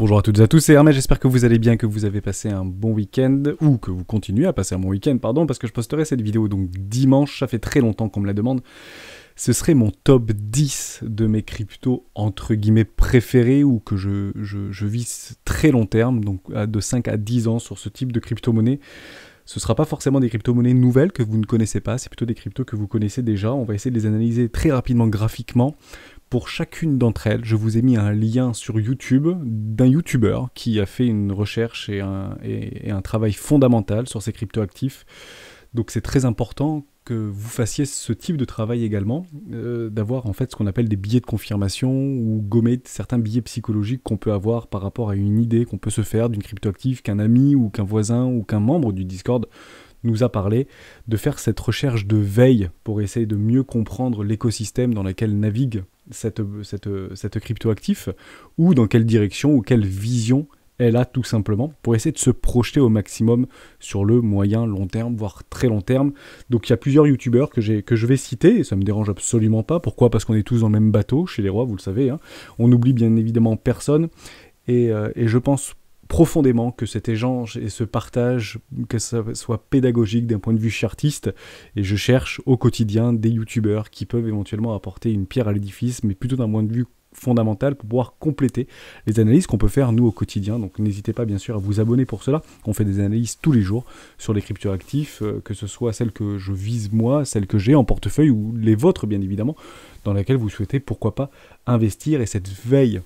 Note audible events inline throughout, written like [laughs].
Bonjour à toutes et à tous, c'est Hermès, j'espère que vous allez bien, que vous avez passé un bon week-end, ou que vous continuez à passer un bon week-end, pardon, parce que je posterai cette vidéo donc dimanche, ça fait très longtemps qu'on me la demande. Ce serait mon top 10 de mes cryptos entre guillemets préférés ou que je, je, vise très long terme, donc de 5 à 10 ans sur ce type de crypto-monnaie. Ce ne sera pas forcément des crypto-monnaies nouvelles que vous ne connaissez pas, c'est plutôt des cryptos que vous connaissez déjà. On va essayer de les analyser très rapidement graphiquement pour chacune d'entre elles, je vous ai mis un lien sur YouTube d'un YouTuber qui a fait une recherche et un, travail fondamental sur ces cryptoactifs. Donc c'est très important que vous fassiez ce type de travail également, euh, d'avoir en fait ce qu'on appelle des billets de confirmation ou gommer certains billets psychologiques qu'on peut avoir par rapport à une idée qu'on peut se faire d'une cryptoactive qu'un ami ou qu'un voisin ou qu'un membre du Discord nous a parlé, de faire cette recherche de veille pour essayer de mieux comprendre l'écosystème dans lequel navigue cette, cette, crypto-actif, ou dans quelle direction ou quelle vision elle a tout simplement, pour essayer de se projeter au maximum sur le moyen, long terme, voire très long terme. Donc il y a plusieurs youtubeurs que, que je vais citer, et ça me dérange absolument pas. Pourquoi Parce qu'on est tous dans le même bateau, chez les rois, vous le savez. Hein. On n'oublie bien évidemment personne. Et, euh, et je pense profondément que cet échange et ce partage, que ça soit pédagogique d'un point de vue chartiste, et je cherche au quotidien des youtubeurs qui peuvent éventuellement apporter une pierre à l'édifice, mais plutôt d'un point de vue fondamental pour pouvoir compléter les analyses qu'on peut faire nous au quotidien. Donc n'hésitez pas bien sûr à vous abonner pour cela. On fait des analyses tous les jours sur les actifs, euh, que ce soit celles que je vise moi, celles que j'ai en portefeuille ou les vôtres bien évidemment, dans laquelle vous souhaitez pourquoi pas investir et cette veille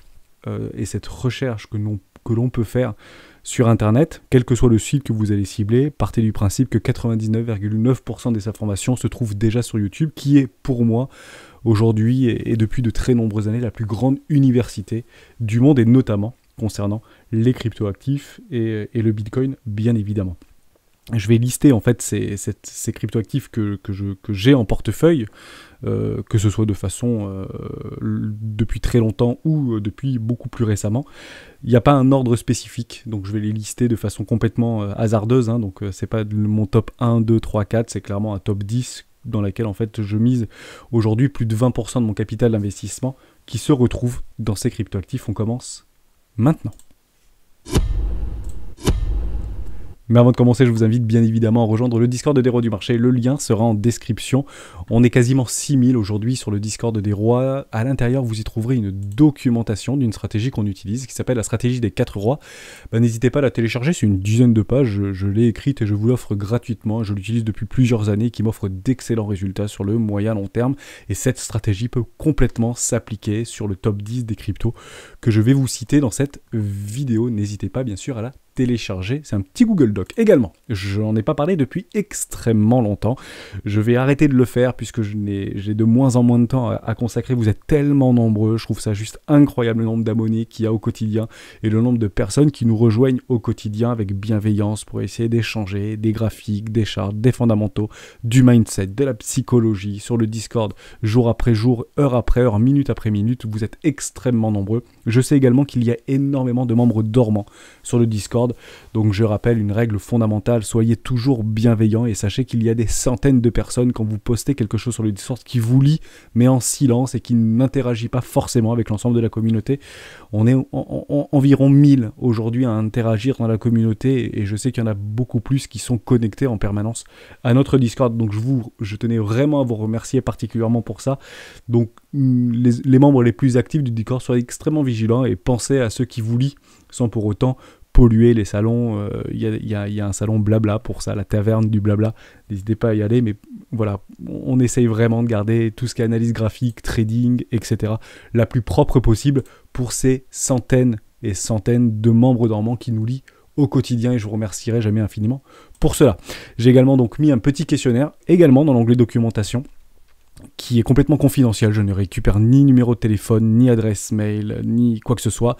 euh, et cette recherche que nous que l'on peut faire sur Internet, quel que soit le site que vous allez cibler, partez du principe que 99,9% des informations se trouvent déjà sur YouTube, qui est pour moi aujourd'hui et depuis de très nombreuses années la plus grande université du monde, et notamment concernant les cryptoactifs et, et le Bitcoin, bien évidemment. Je vais lister en fait ces, ces, ces cryptoactifs que, que j'ai en portefeuille euh, que ce soit de façon euh, depuis très longtemps ou euh, depuis beaucoup plus récemment. Il n'y a pas un ordre spécifique, donc je vais les lister de façon complètement hasardeuse, hein, donc c'est pas mon top 1, 2, 3, 4, c'est clairement un top 10 dans lequel en fait je mise aujourd'hui plus de 20% de mon capital d'investissement qui se retrouve dans ces cryptoactifs. On commence maintenant. Mais avant de commencer, je vous invite bien évidemment à rejoindre le Discord des rois du marché. Le lien sera en description. On est quasiment 6000 aujourd'hui sur le Discord des rois. À l'intérieur, vous y trouverez une documentation d'une stratégie qu'on utilise qui s'appelle la stratégie des quatre rois. Bah, n'hésitez pas à la télécharger, c'est une dizaine de pages. Je, l'ai écrite et je vous l'offre gratuitement. Je l'utilise depuis plusieurs années qui m'offre d'excellents résultats sur le moyen long terme. Et cette stratégie peut complètement s'appliquer sur le top 10 des cryptos que je vais vous citer dans cette vidéo. N'hésitez pas bien sûr à la télécharger. C'est un petit Google Doc également. Je n'en ai pas parlé depuis extrêmement longtemps. Je vais arrêter de le faire puisque j'ai de moins en moins de temps à, consacrer. Vous êtes tellement nombreux. Je trouve ça juste incroyable le nombre d'abonnés qu'il y a au quotidien et le nombre de personnes qui nous rejoignent au quotidien avec bienveillance pour essayer d'échanger des graphiques, des charts, des fondamentaux, du mindset, de la psychologie sur le Discord jour après jour, heure après heure, minute après minute. Vous êtes extrêmement nombreux. Je sais également qu'il y a énormément de membres dormants sur le Discord donc je rappelle une règle fondamentale, soyez toujours bienveillant et sachez qu'il y a des centaines de personnes quand vous postez quelque chose sur le Discord qui vous lit mais en silence et qui n'interagit pas forcément avec l'ensemble de la communauté. On est environ 1000 aujourd'hui à interagir dans la communauté et je sais qu'il y en a beaucoup plus qui sont connectés en permanence à notre Discord. Donc je, vous, je tenais vraiment à vous remercier particulièrement pour ça. Donc les, membres les plus actifs du Discord soient extrêmement vigilants et pensez à ceux qui vous lient sans pour autant polluer les salons. Euh, il y, y, a, un salon blabla pour ça, la taverne du blabla. N'hésitez pas à y aller, mais voilà, on essaye vraiment de garder tout ce qui est analyse graphique, trading, etc., la plus propre possible pour ces centaines et centaines de membres dormants qui nous lient au quotidien et je vous remercierai jamais infiniment pour cela. J'ai également donc mis un petit questionnaire également dans l'onglet documentation qui est complètement confidentiel. Je ne récupère ni numéro de téléphone, ni adresse mail, ni quoi que ce soit.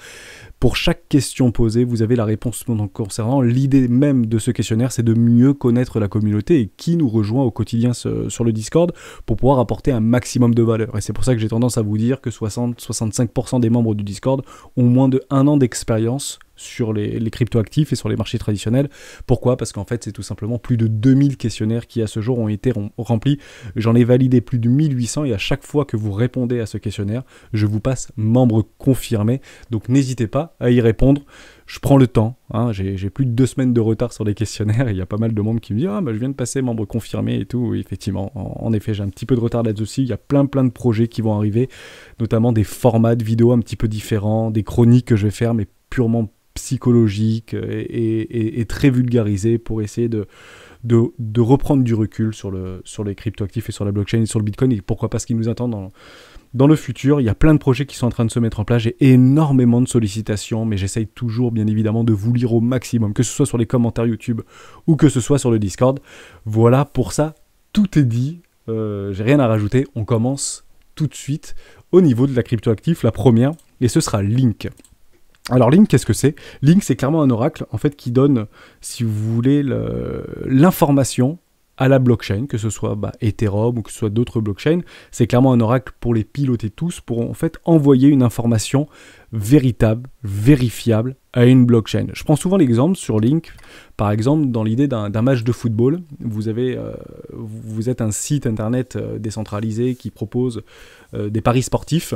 Pour chaque question posée, vous avez la réponse concernant. L'idée même de ce questionnaire, c'est de mieux connaître la communauté et qui nous rejoint au quotidien sur le Discord pour pouvoir apporter un maximum de valeur. Et c'est pour ça que j'ai tendance à vous dire que 60-65% des membres du Discord ont moins de an d'expérience sur les, crypto cryptoactifs et sur les marchés traditionnels. Pourquoi Parce qu'en fait, c'est tout simplement plus de 2000 questionnaires qui, à ce jour, ont été remplis. J'en ai validé plus de 1800 et à chaque fois que vous répondez à ce questionnaire, je vous passe membre confirmé. Donc n'hésitez pas à y répondre. Je prends le temps. Hein. J'ai plus de deux semaines de retard sur les questionnaires. Il y a pas mal de membres qui me disent Ah, bah, je viens de passer membre confirmé et tout. effectivement, en, effet, j'ai un petit peu de retard là-dessus. Il y a plein, plein de projets qui vont arriver, notamment des formats de vidéos un petit peu différents, des chroniques que je vais faire, mais purement psychologique euh, et, très vulgarisé pour essayer de, de, reprendre du recul sur, le, sur les cryptoactifs et sur la blockchain et sur le Bitcoin et pourquoi pas ce qui nous attend dans, dans le futur. Il y a plein de projets qui sont en train de se mettre en place. J'ai énormément de sollicitations, mais j'essaye toujours, bien évidemment, de vous lire au maximum, que ce soit sur les commentaires YouTube ou que ce soit sur le Discord. Voilà, pour ça, tout est dit. Euh, j'ai rien à rajouter. On commence tout de suite au niveau de la crypto-actif. la première, et ce sera Link. Alors Link, qu'est-ce que c'est Link, c'est clairement un oracle en fait qui donne, si vous voulez, l'information à la blockchain, que ce soit bah, Ethereum ou que ce soit d'autres blockchains. C'est clairement un oracle pour les piloter tous, pour en fait envoyer une information véritable, vérifiable à une blockchain. Je prends souvent l'exemple sur Link, par exemple, dans l'idée d'un match de football, vous, avez, euh, vous êtes un site internet euh, décentralisé qui propose euh, des paris sportifs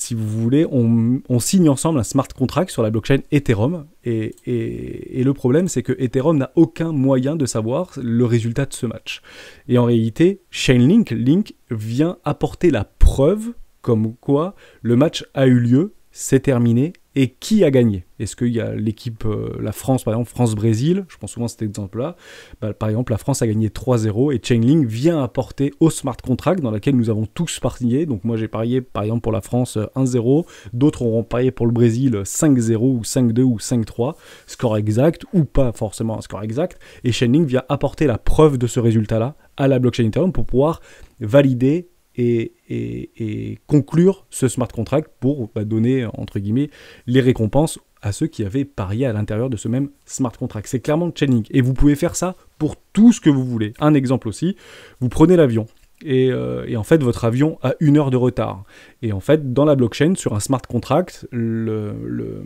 si vous voulez, on, signe ensemble un smart contract sur la blockchain Ethereum. Et, le problème, c'est que Ethereum n'a aucun moyen de savoir le résultat de ce match. Et en réalité, Chainlink Link vient apporter la preuve comme quoi le match a eu lieu, c'est terminé et qui a gagné. Est-ce qu'il y a l'équipe, euh, la France par exemple, France-Brésil, je pense souvent cet exemple-là, bah, par exemple la France a gagné 3-0 et Chainlink vient apporter au smart contract dans lequel nous avons tous parié. Donc moi j'ai parié par exemple pour la France 1-0, euh, d'autres auront parié pour le Brésil 5-0 euh, ou 5-2 ou 5-3, score exact ou pas forcément un score exact. Et Chainlink vient apporter la preuve de ce résultat-là à la blockchain Ethereum pour pouvoir valider et, et, conclure ce smart contract pour bah, donner, entre guillemets, les récompenses à ceux qui avaient parié à l'intérieur de ce même smart contract. C'est clairement le chaining. Et vous pouvez faire ça pour tout ce que vous voulez. Un exemple aussi, vous prenez l'avion. Euh, et, en fait votre avion a une heure de retard. Et en fait, dans la blockchain, sur un smart contract, le,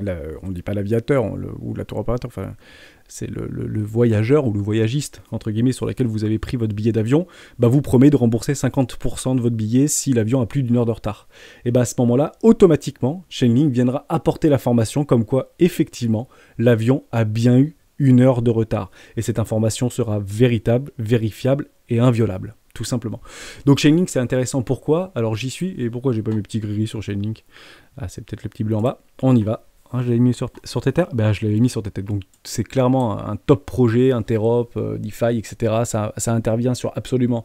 on ne dit pas l'aviateur ou la tour opérateur, enfin c'est le, voyageur ou le voyagiste, entre guillemets, sur lequel vous avez pris votre billet d'avion, bah vous promet de rembourser 50% de votre billet si l'avion a plus d'une heure de retard. Et bah à ce moment-là, automatiquement, Chainlink viendra apporter l'information comme quoi, effectivement, l'avion a bien eu une heure de retard. Et cette information sera véritable, vérifiable et inviolable tout simplement. Donc Chainlink, c'est intéressant. Pourquoi Alors j'y suis. Et pourquoi j'ai pas mes petits gris sur Chainlink Ah, c'est peut-être le petit bleu en bas. On y va. Hein, je l'avais mis sur, sur Tether ben, Je l'avais mis sur Tether. Donc c'est clairement un top projet, Interop, euh, DeFi, etc. Ça, intervient sur absolument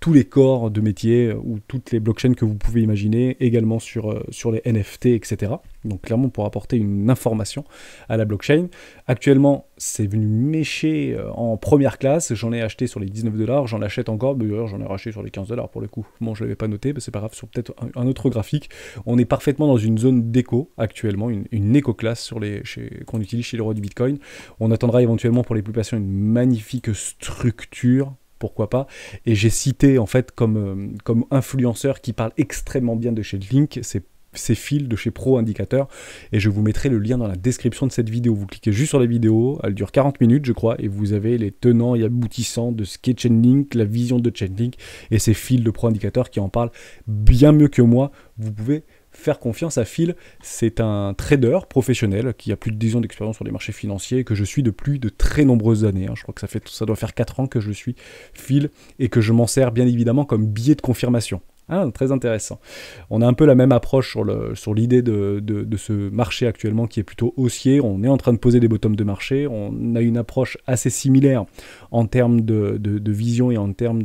tous les corps de métier euh, ou toutes les blockchains que vous pouvez imaginer, également sur, euh, sur les NFT, etc donc clairement pour apporter une information à la blockchain. Actuellement, c'est venu mécher euh, en première classe, j'en ai acheté sur les 19 dollars, j'en achète encore, d'ailleurs j'en ai racheté sur les 15 dollars pour le coup. Bon, je ne l'avais pas noté, mais c'est pas grave, sur peut-être un autre graphique, on est parfaitement dans une zone d'éco actuellement, une, éco-classe qu'on utilise chez le roi du Bitcoin. On attendra éventuellement pour les plus patients une magnifique structure pourquoi pas. Et j'ai cité en fait comme, euh, comme influenceur qui parle extrêmement bien de chez Link, c'est ces fils de chez Pro Indicateur et je vous mettrai le lien dans la description de cette vidéo. Vous cliquez juste sur la vidéo, elle dure 40 minutes je crois et vous avez les tenants et aboutissants de ce qu'est Chainlink, la vision de Chainlink et ces fils de Pro Indicateur qui en parlent bien mieux que moi. Vous pouvez faire confiance à Phil. C'est un trader professionnel qui a plus de 10 ans d'expérience sur les marchés financiers, et que je suis depuis de très nombreuses années. Hein. Je crois que ça, fait, ça doit faire 4 ans que je suis Phil et que je m'en sers bien évidemment comme billet de confirmation. Ah, très intéressant. On a un peu la même approche sur, sur l'idée de, ce marché actuellement qui est plutôt haussier. On est en train de poser des bottoms de marché. On a une approche assez similaire en termes de, vision et en termes,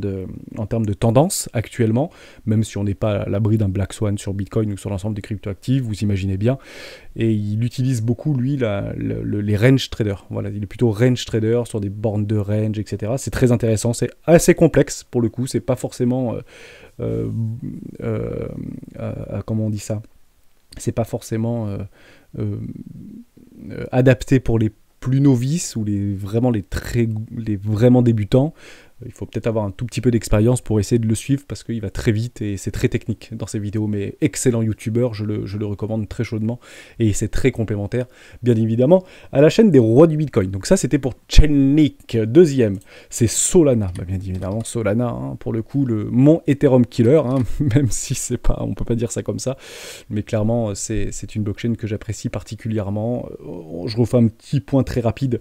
en termes de, tendance actuellement, même si on n'est pas à l'abri d'un black swan sur Bitcoin ou sur l'ensemble des cryptoactifs, vous imaginez bien. Et il utilise beaucoup, lui, les range traders. Voilà, il est plutôt range trader sur des bornes de range, etc. C'est très intéressant. C'est assez complexe pour le coup. C'est pas forcément. Euh, euh, euh, euh, comment on dit ça C'est pas forcément adapté pour les plus novices ou les vraiment les très les vraiment débutants il faut peut-être avoir un tout petit peu d'expérience pour essayer de le suivre parce qu'il va très vite et c'est très technique dans ses vidéos. Mais excellent youtubeur, je le, recommande très chaudement et c'est très complémentaire, bien évidemment, à la chaîne des rois du bitcoin. Donc, ça, c'était pour Chainlink. Deuxième, c'est Solana. Bah, bien évidemment, Solana, hein, pour le coup, le mon Ethereum killer, hein, [laughs] même si c'est pas, on peut pas dire ça comme ça, mais clairement, c'est une blockchain que j'apprécie particulièrement. Euh, je refais un petit point très rapide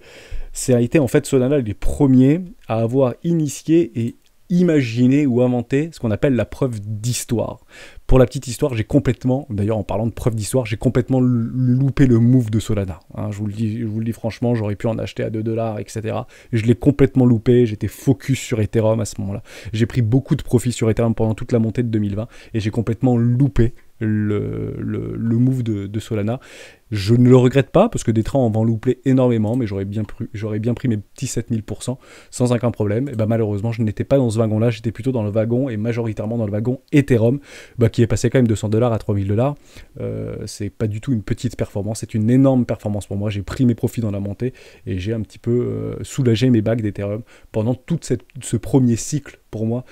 c'est a été en fait Solana les premiers à avoir initié et imaginé ou inventé ce qu'on appelle la preuve d'histoire. Pour la petite histoire, j'ai complètement, d'ailleurs en parlant de preuve d'histoire, j'ai complètement loupé le move de Solana. Hein. je, vous le dis, je vous le dis franchement, j'aurais pu en acheter à 2 dollars, etc. Je l'ai complètement loupé, j'étais focus sur Ethereum à ce moment-là. J'ai pris beaucoup de profits sur Ethereum pendant toute la montée de 2020 et j'ai complètement loupé le, le, move de Solana. Je ne le regrette pas, parce que des trains, en va en énormément, mais j'aurais bien, pris, bien pris mes petits 7000% sans aucun problème. Et ben, malheureusement, je n'étais pas dans ce wagon-là, j'étais plutôt dans le wagon, et majoritairement dans le wagon Ethereum, bah, qui est passé quand même de 100 dollars à 3000 dollars. Euh, c'est pas du tout une petite performance, c'est une énorme performance pour moi. J'ai pris mes profits dans la montée, et j'ai un petit peu euh, soulagé mes bacs d'Ethereum pendant tout ce premier cycle pour moi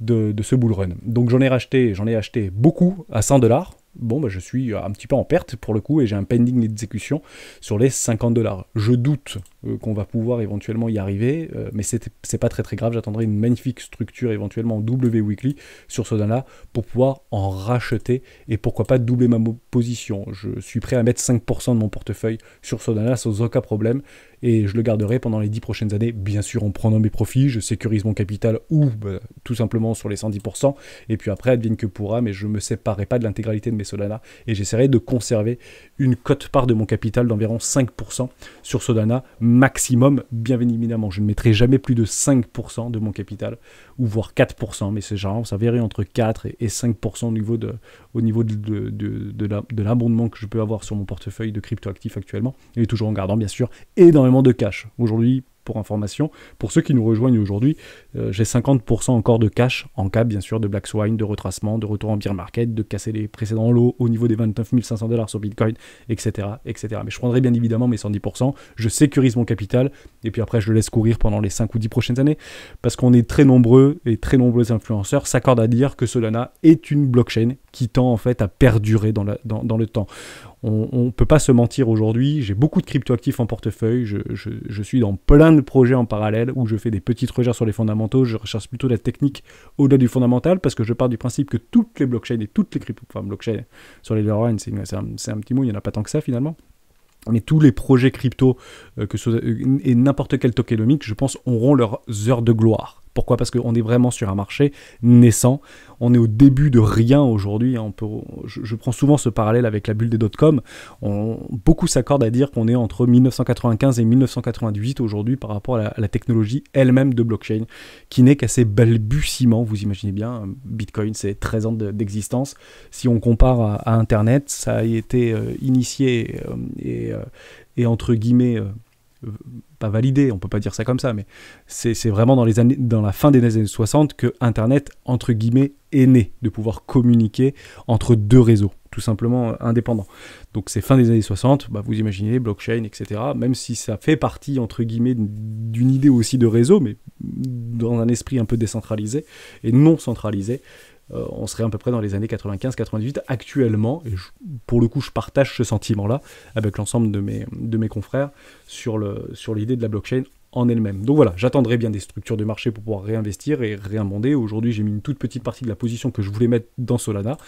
de, ce bull run. Donc j'en ai racheté, j'en ai acheté beaucoup à 100 dollars bon, bah, je suis euh, un petit peu en perte pour le coup et j'ai un pending d'exécution sur les 50 dollars. Je doute euh, qu'on va pouvoir éventuellement y arriver, euh, mais c'est pas très très grave. J'attendrai une magnifique structure éventuellement W weekly sur ce là pour pouvoir en racheter et pourquoi pas doubler ma position. Je suis prêt à mettre 5% de mon portefeuille sur Sodana sans aucun problème et je le garderai pendant les 10 prochaines années, bien sûr en prenant mes profits, je sécurise mon capital ou bah, tout simplement sur les 110%, et puis après advienne que pourra, mais je ne me séparerai pas de l'intégralité de mes Solana, et j'essaierai de conserver une cote-part de mon capital d'environ 5% sur Sodana maximum, bien évidemment, je ne mettrai jamais plus de 5% de mon capital, ou voire 4%, mais c'est généralement, ça verrait entre 4 et 5% au niveau de, au niveau de, de l'abondement que je peux avoir sur mon portefeuille de crypto cryptoactifs actuellement, et toujours en gardant bien sûr et énormément de cash. Aujourd'hui, pour information, pour ceux qui nous rejoignent aujourd'hui, euh, j'ai 50% encore de cash en cas, bien sûr, de Black Swine, de retracement, de retour en bear market, de casser les précédents lots au niveau des 29 500 dollars sur Bitcoin, etc., etc. Mais je prendrai bien évidemment mes 110%, je sécurise mon capital, et puis après, je le laisse courir pendant les 5 ou 10 prochaines années, parce qu'on est très nombreux et très nombreux influenceurs s'accordent à dire que Solana est une blockchain qui tend en fait à perdurer dans, la, dans, dans le temps. On ne peut pas se mentir aujourd'hui, j'ai beaucoup de cryptoactifs en portefeuille, je, suis dans plein de projets en parallèle où je fais des petites recherches sur les fondamentaux, je recherche plutôt la technique au-delà du fondamental parce que je pars du principe que toutes les blockchains et toutes les crypto, enfin blockchains sur les c'est un, petit mot, il n'y en a pas tant que ça finalement, mais tous les projets crypto euh, euh, et n'importe quel tokenomique, je pense, auront leurs heures de gloire. Pourquoi Parce qu'on est vraiment sur un marché naissant. On est au début de rien aujourd'hui. Hein. Je, prends souvent ce parallèle avec la bulle des dot-com. Beaucoup s'accordent à dire qu'on est entre 1995 et 1998 aujourd'hui par rapport à la, technologie elle-même de blockchain, qui n'est qu'à ses balbutiements. Vous imaginez bien, Bitcoin, c'est 13 ans d'existence. si on compare à, Internet, ça a été euh, initié euh, euh, et, entre guillemets pas validé, on peut pas dire ça comme ça, mais c'est vraiment dans, les années, dans la fin des années 60 que Internet, entre guillemets, est né, de pouvoir communiquer entre deux réseaux, tout simplement euh, indépendants. Donc c'est fin des années 60, bah, vous imaginez, blockchain, etc., même si ça fait partie, entre guillemets, d'une idée aussi de réseau, mais dans un esprit un peu décentralisé et non centralisé, euh, on serait à peu près dans les années 95-98 actuellement, et pour le coup je partage ce sentiment-là avec l'ensemble de mes, de mes confrères sur l'idée sur de la blockchain en elle-même. Donc voilà, j'attendrai bien des structures de marché pour pouvoir réinvestir et réamender. Aujourd'hui, j'ai mis une toute petite partie de la position que je voulais mettre dans Solana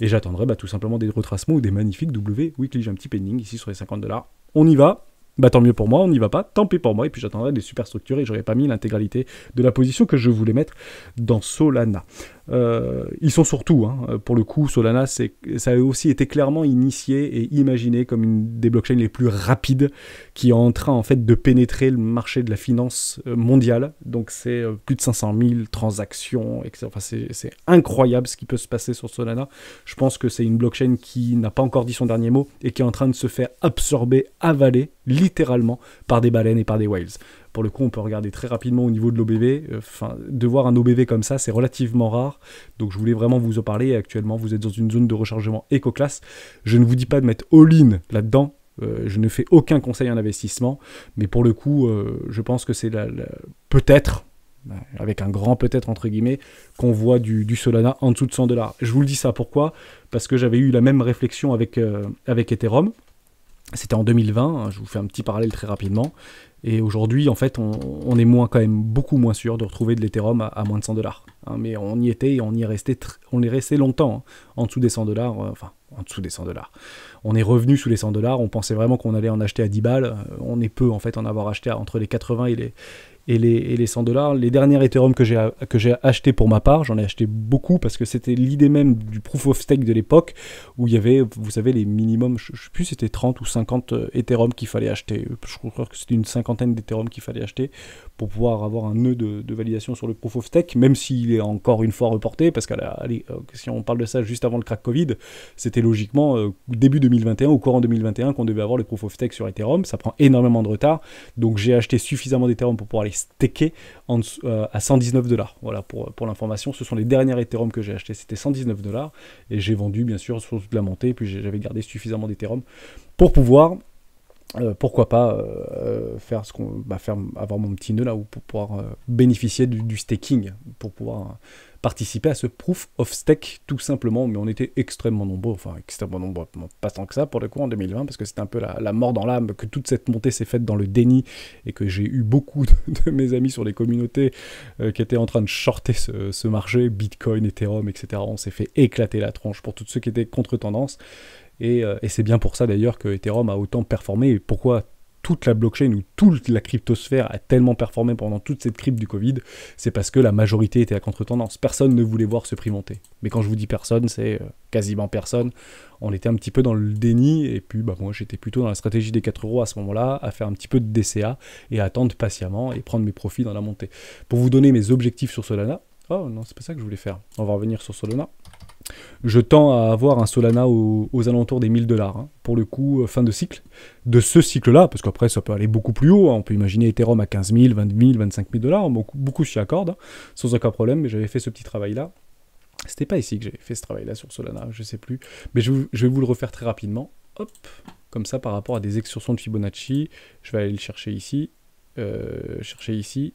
et j'attendrai bah, tout simplement des retracements ou des magnifiques W weekly. J'ai un petit pending ici sur les 50 dollars. On y va. Bah tant mieux pour moi, on n'y va pas, tant pis pour moi, et puis j'attendrai des super structures et j'aurais pas mis l'intégralité de la position que je voulais mettre dans Solana. Euh, ils sont surtout, hein. euh, pour le coup, Solana, ça a aussi été clairement initié et imaginé comme une des blockchains les plus rapides qui est en train en fait de pénétrer le marché de la finance euh, mondiale. Donc c'est plus de 500 000 transactions, c'est incroyable ce qui peut se passer sur Solana. Je pense que c'est une blockchain qui n'a pas encore dit son dernier mot et qui est en train de se faire absorber, avaler littéralement par des baleines et par des whales. Pour le coup, on peut regarder très rapidement au niveau de l'OBV. Euh, enfin, de voir un OBV comme ça, c'est relativement rare. Donc je voulais vraiment vous en parler. Actuellement, vous êtes dans une zone de rechargement éco-classe. Je ne vous dis pas de mettre all-in là-dedans. Euh, je ne fais aucun conseil en investissement, mais pour le coup, euh, je pense que c'est la, peut-être, avec un grand peut-être entre guillemets, qu'on voit du, Solana en dessous de 100 dollars. Je vous le dis ça pourquoi Parce que j'avais eu la même réflexion avec, avec Ethereum. C'était en 2020, hein, je vous fais un petit parallèle très rapidement. Et aujourd'hui, en fait, on, est moins, quand même beaucoup moins sûr de retrouver de l'Ethereum à, moins de 100 dollars. Hein, mais on y était et on y est resté, on est resté longtemps hein. en dessous des 100 dollars. Euh, enfin, en dessous des 100 dollars. On est revenu sous les 100 dollars. On pensait vraiment qu'on allait en acheter à 10 balles. Euh, on est peu en fait en avoir acheté entre les 80 et les, et les, les 100 dollars. Les derniers Ethereum que j'ai, que j'ai acheté pour ma part, j'en ai acheté beaucoup parce que c'était l'idée même du proof of stake de l'époque où il y avait, vous savez, les minimums, je, ne sais plus, c'était 30 ou 50 euh, Ethereum qu'il fallait acheter. Je crois que c'était une cinquantaine d'Ethereum qu'il fallait acheter pour pouvoir avoir un nœud de, validation sur le proof of stake, même s'il est encore une fois reporté parce que euh, si on parle de ça juste avant le crack Covid, c'était logiquement euh, début 2021 ou courant 2021 qu'on devait avoir le proof of stake sur Ethereum. Ça prend énormément de retard, donc j'ai acheté suffisamment d'Ethereum pour pouvoir les staké en, euh, à 119 dollars. Voilà pour, pour l'information. Ce sont les dernières Ethereum que j'ai acheté. C'était 119 dollars. Et j'ai vendu, bien sûr, sur de la montée. Et puis j'avais gardé suffisamment d'Ethereum pour pouvoir euh, pourquoi pas euh, euh, faire ce qu'on bah faire avoir mon petit nœud là ou pour pouvoir bénéficier du, staking pour pouvoir participer à ce proof of stake tout simplement mais on était extrêmement nombreux enfin extrêmement nombreux pas tant que ça pour le coup en 2020 parce que c'était un peu la, mort dans l'âme que toute cette montée s'est faite dans le déni et que j'ai eu beaucoup de, mes amis sur les communautés qui étaient en train de shorter ce, ce marché bitcoin ethereum etc on s'est fait éclater la tronche pour tous ceux qui étaient contre tendance euh, et, c'est bien pour ça d'ailleurs que Ethereum a autant performé. Et pourquoi toute la blockchain ou toute la cryptosphère a tellement performé pendant toute cette crypte du Covid, c'est parce que la majorité était à contre-tendance. Personne ne voulait voir ce prix monter. Mais quand je vous dis personne, c'est euh, quasiment personne. On était un petit peu dans le déni, et puis bah, moi j'étais plutôt dans la stratégie des 4 euros à ce moment-là, à faire un petit peu de DCA et attendre patiemment et prendre mes profits dans la montée. Pour vous donner mes objectifs sur Solana, oh non, c'est pas ça que je voulais faire. On va revenir sur Solana je tends à avoir un Solana aux, alentours des 1000 dollars. Hein, pour le coup, euh, fin de cycle. De ce cycle-là, parce qu'après, ça peut aller beaucoup plus haut. Hein. On peut imaginer Ethereum à 15 000, 20 000, 25 000 dollars. Hein. Beaucoup, beaucoup s'y accordent, sans aucun problème. Mais j'avais fait ce petit travail-là. C'était pas ici que j'avais fait ce travail-là sur Solana, je sais plus. Mais je, vais vous le refaire très rapidement. Hop, comme ça, par rapport à des excursions de Fibonacci. Je vais aller le chercher ici. Euh, chercher ici.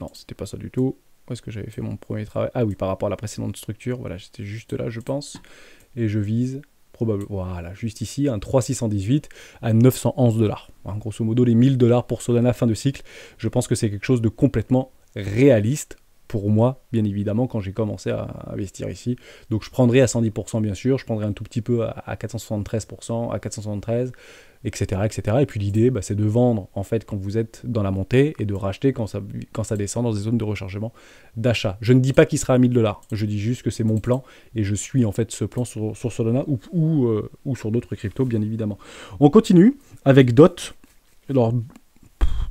Non, c'était pas ça du tout. Où est-ce que j'avais fait mon premier travail Ah oui, par rapport à la précédente structure. Voilà, j'étais juste là, je pense. Et je vise probablement, voilà, juste ici, un 3618 à 911 dollars. Hein, grosso modo, les 1000 dollars pour Solana fin de cycle. Je pense que c'est quelque chose de complètement réaliste pour moi, bien évidemment, quand j'ai commencé à investir ici. Donc je prendrai à 110%, bien sûr, je prendrai un tout petit peu à 473%, à 473, etc., etc. Et puis l'idée, bah, c'est de vendre en fait quand vous êtes dans la montée et de racheter quand ça, quand ça descend dans des zones de rechargement d'achat. Je ne dis pas qu'il sera à 1000 dollars, je dis juste que c'est mon plan et je suis en fait ce plan sur, sur Solana ou, ou, euh, sur d'autres cryptos bien évidemment. On continue avec DOT. Alors,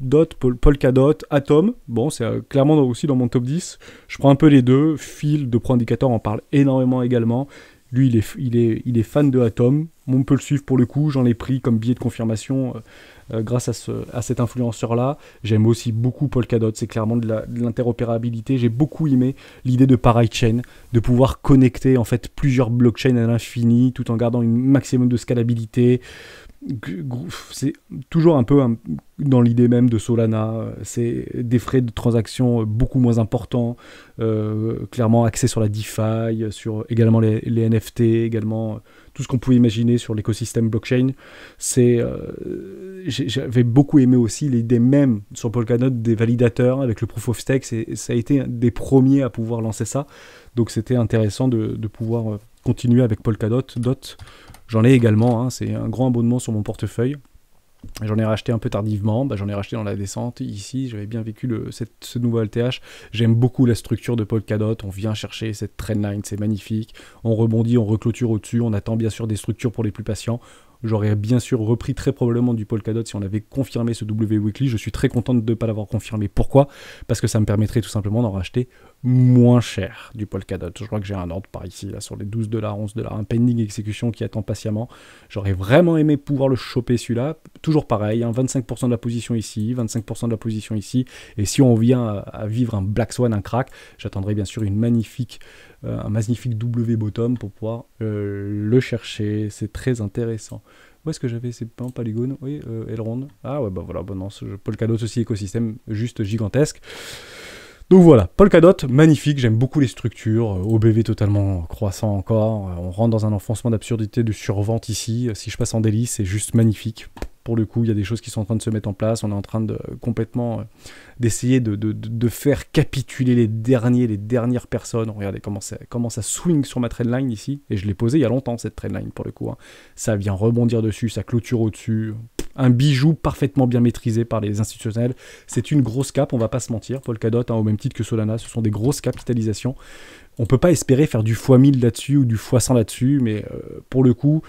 Dot, Polkadot, Atom. Bon, c'est euh, clairement aussi dans mon top 10. Je prends un peu les deux. Phil de Pro en parle énormément également. Lui, il il est, il est fan de Atom on peut le suivre pour le coup, j'en ai pris comme billet de confirmation euh, euh, grâce à, cet influenceur-là. J'aime aussi beaucoup Polkadot, c'est clairement de l'interopérabilité. J'ai beaucoup aimé l'idée de Parachain, de pouvoir connecter en fait plusieurs blockchains à l'infini tout en gardant une maximum de scalabilité. C'est toujours un peu dans l'idée même de Solana, euh, c'est des frais de transaction beaucoup moins importants, clairement axés sur la DeFi, sur également les, les NFT, également tout ce qu'on pouvait imaginer sur l'écosystème blockchain. C'est, euh, j'avais beaucoup aimé aussi l'idée même sur Polkadot des validateurs avec le proof of stake. Et ça a été des premiers à pouvoir lancer ça. Donc c'était intéressant de, pouvoir euh, continuer avec Polkadot. Dot, j'en ai également. Hein, c'est un grand abonnement sur mon portefeuille. J'en ai racheté un peu tardivement, bah, j'en ai racheté dans la descente ici, j'avais bien vécu ce nouveau LTH. J'aime beaucoup la structure de Paul Cadot. on vient chercher cette trendline, c'est magnifique. On rebondit, on reclôture au-dessus, on attend bien sûr des structures pour les plus patients. J'aurais bien sûr repris très probablement du Polkadot si on avait confirmé ce W Weekly. Je suis très contente de ne pas l'avoir confirmé. Pourquoi Parce que ça me permettrait tout simplement d'en racheter moins cher du Polkadot. Je crois que j'ai un ordre par ici, là, sur les 12 dollars, 11 dollars, un pending exécution qui attend patiemment. J'aurais vraiment aimé pouvoir le choper celui-là. Toujours pareil, 25% hein, de la position ici, 25% de la position ici. Et si on vient à vivre un Black Swan, un crack, j'attendrai bien sûr une magnifique, euh, un magnifique W bottom pour pouvoir euh, le chercher. C'est très intéressant. Où est-ce que j'avais ces pains polygone Oui, euh, Elrond. Ah ouais, bah voilà, bon non, ce Polkadot, aussi écosystème juste gigantesque. Donc voilà, Polkadot, magnifique, j'aime beaucoup les structures, euh, OBV totalement croissant encore, euh, on rentre dans un enfoncement d'absurdité de survente ici, euh, si je passe en délice, c'est juste magnifique. Pour le coup, il y a des choses qui sont en train de se mettre en place, on est en train de complètement d'essayer de, faire capituler les derniers, les dernières personnes. Regardez comment ça, ça swing sur ma trendline ici, et je l'ai posé il y a longtemps cette trendline pour le coup. Hein. Ça vient rebondir dessus, ça clôture au-dessus, un bijou parfaitement bien maîtrisé par les institutionnels. C'est une grosse cape, on va pas se mentir. Polkadot, hein, au même titre que Solana, ce sont des grosses capitalisations. On peut pas espérer faire du x1000 là-dessus ou du x100 là-dessus, mais euh, pour le coup,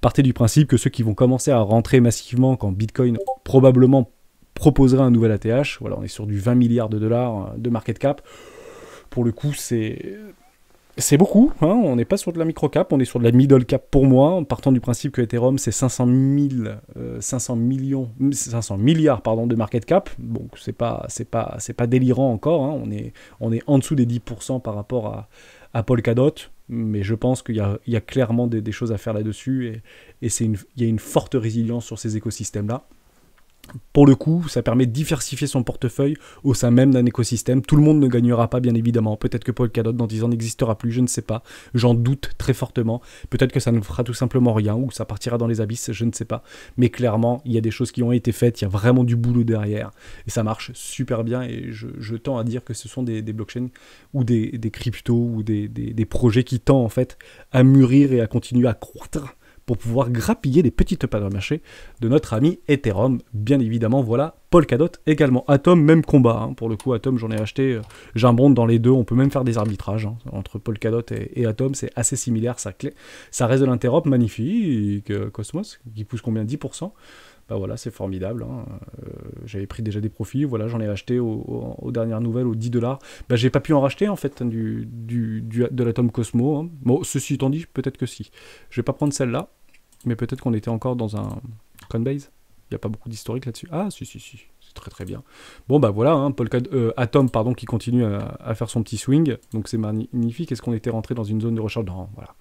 partez du principe que ceux qui vont commencer à rentrer massivement quand Bitcoin probablement proposera un nouvel ATH, voilà, on est sur du 20 milliards de dollars euh, de market cap. Pour le coup, c'est c'est beaucoup, hein, on n'est pas sur de la micro cap, on est sur de la middle cap pour moi, en partant du principe que Ethereum c'est 500 500 euh, millions, milliards pardon de market cap, donc c'est pas c'est pas c'est pas délirant encore, hein, on est on est en dessous des 10% par rapport à, à Polkadot, mais je pense qu'il y, a, clairement des, choses à faire là-dessus et, il y a une forte résilience sur ces écosystèmes là pour le coup, ça permet de diversifier son portefeuille au sein même d'un écosystème. Tout le monde ne gagnera pas, bien évidemment. Peut-être que Polkadot, dans 10 ans, n'existera plus, je ne sais pas. J'en doute très fortement. Peut-être que ça ne fera tout simplement rien ou ça partira dans les abysses, je ne sais pas. Mais clairement, il y a des choses qui ont été faites, il y a vraiment du boulot derrière. Et ça marche super bien. Et je, tends à dire que ce sont des, blockchains ou des, cryptos ou des, des, projets qui tendent en fait à mûrir et à continuer à croître pour pouvoir grappiller des petites pattes de marché de notre ami Ethereum. Bien évidemment, voilà Paul Polkadot également. Atom, même combat. Hein. Pour le coup, Atom, j'en ai acheté, euh, dans les deux. On peut même faire des arbitrages hein, entre Paul et, et Atom. C'est assez similaire, ça, clé. ça reste de l'interop magnifique. Euh, Cosmos, qui pousse combien 10% bah voilà, c'est formidable. Hein. Euh, j'avais pris déjà des profits, voilà, j'en ai acheté aux dernières nouvelles aux 10 dollars. Bah, j'ai pas pu en racheter en fait hein, du, du, de l'atome Cosmo. Hein. Bon, ceci étant dit, peut-être que si. Je vais pas prendre celle-là, mais peut-être qu'on était encore dans un Coinbase. Il n'y a pas beaucoup d'historique là-dessus. Ah, si, si, si, c'est très très bien. Bon, bah voilà, hein, Polkad, euh, Atom pardon, qui continue à, faire son petit swing. Donc c'est magnifique. Est-ce qu'on était rentré dans une zone de rechargement voilà.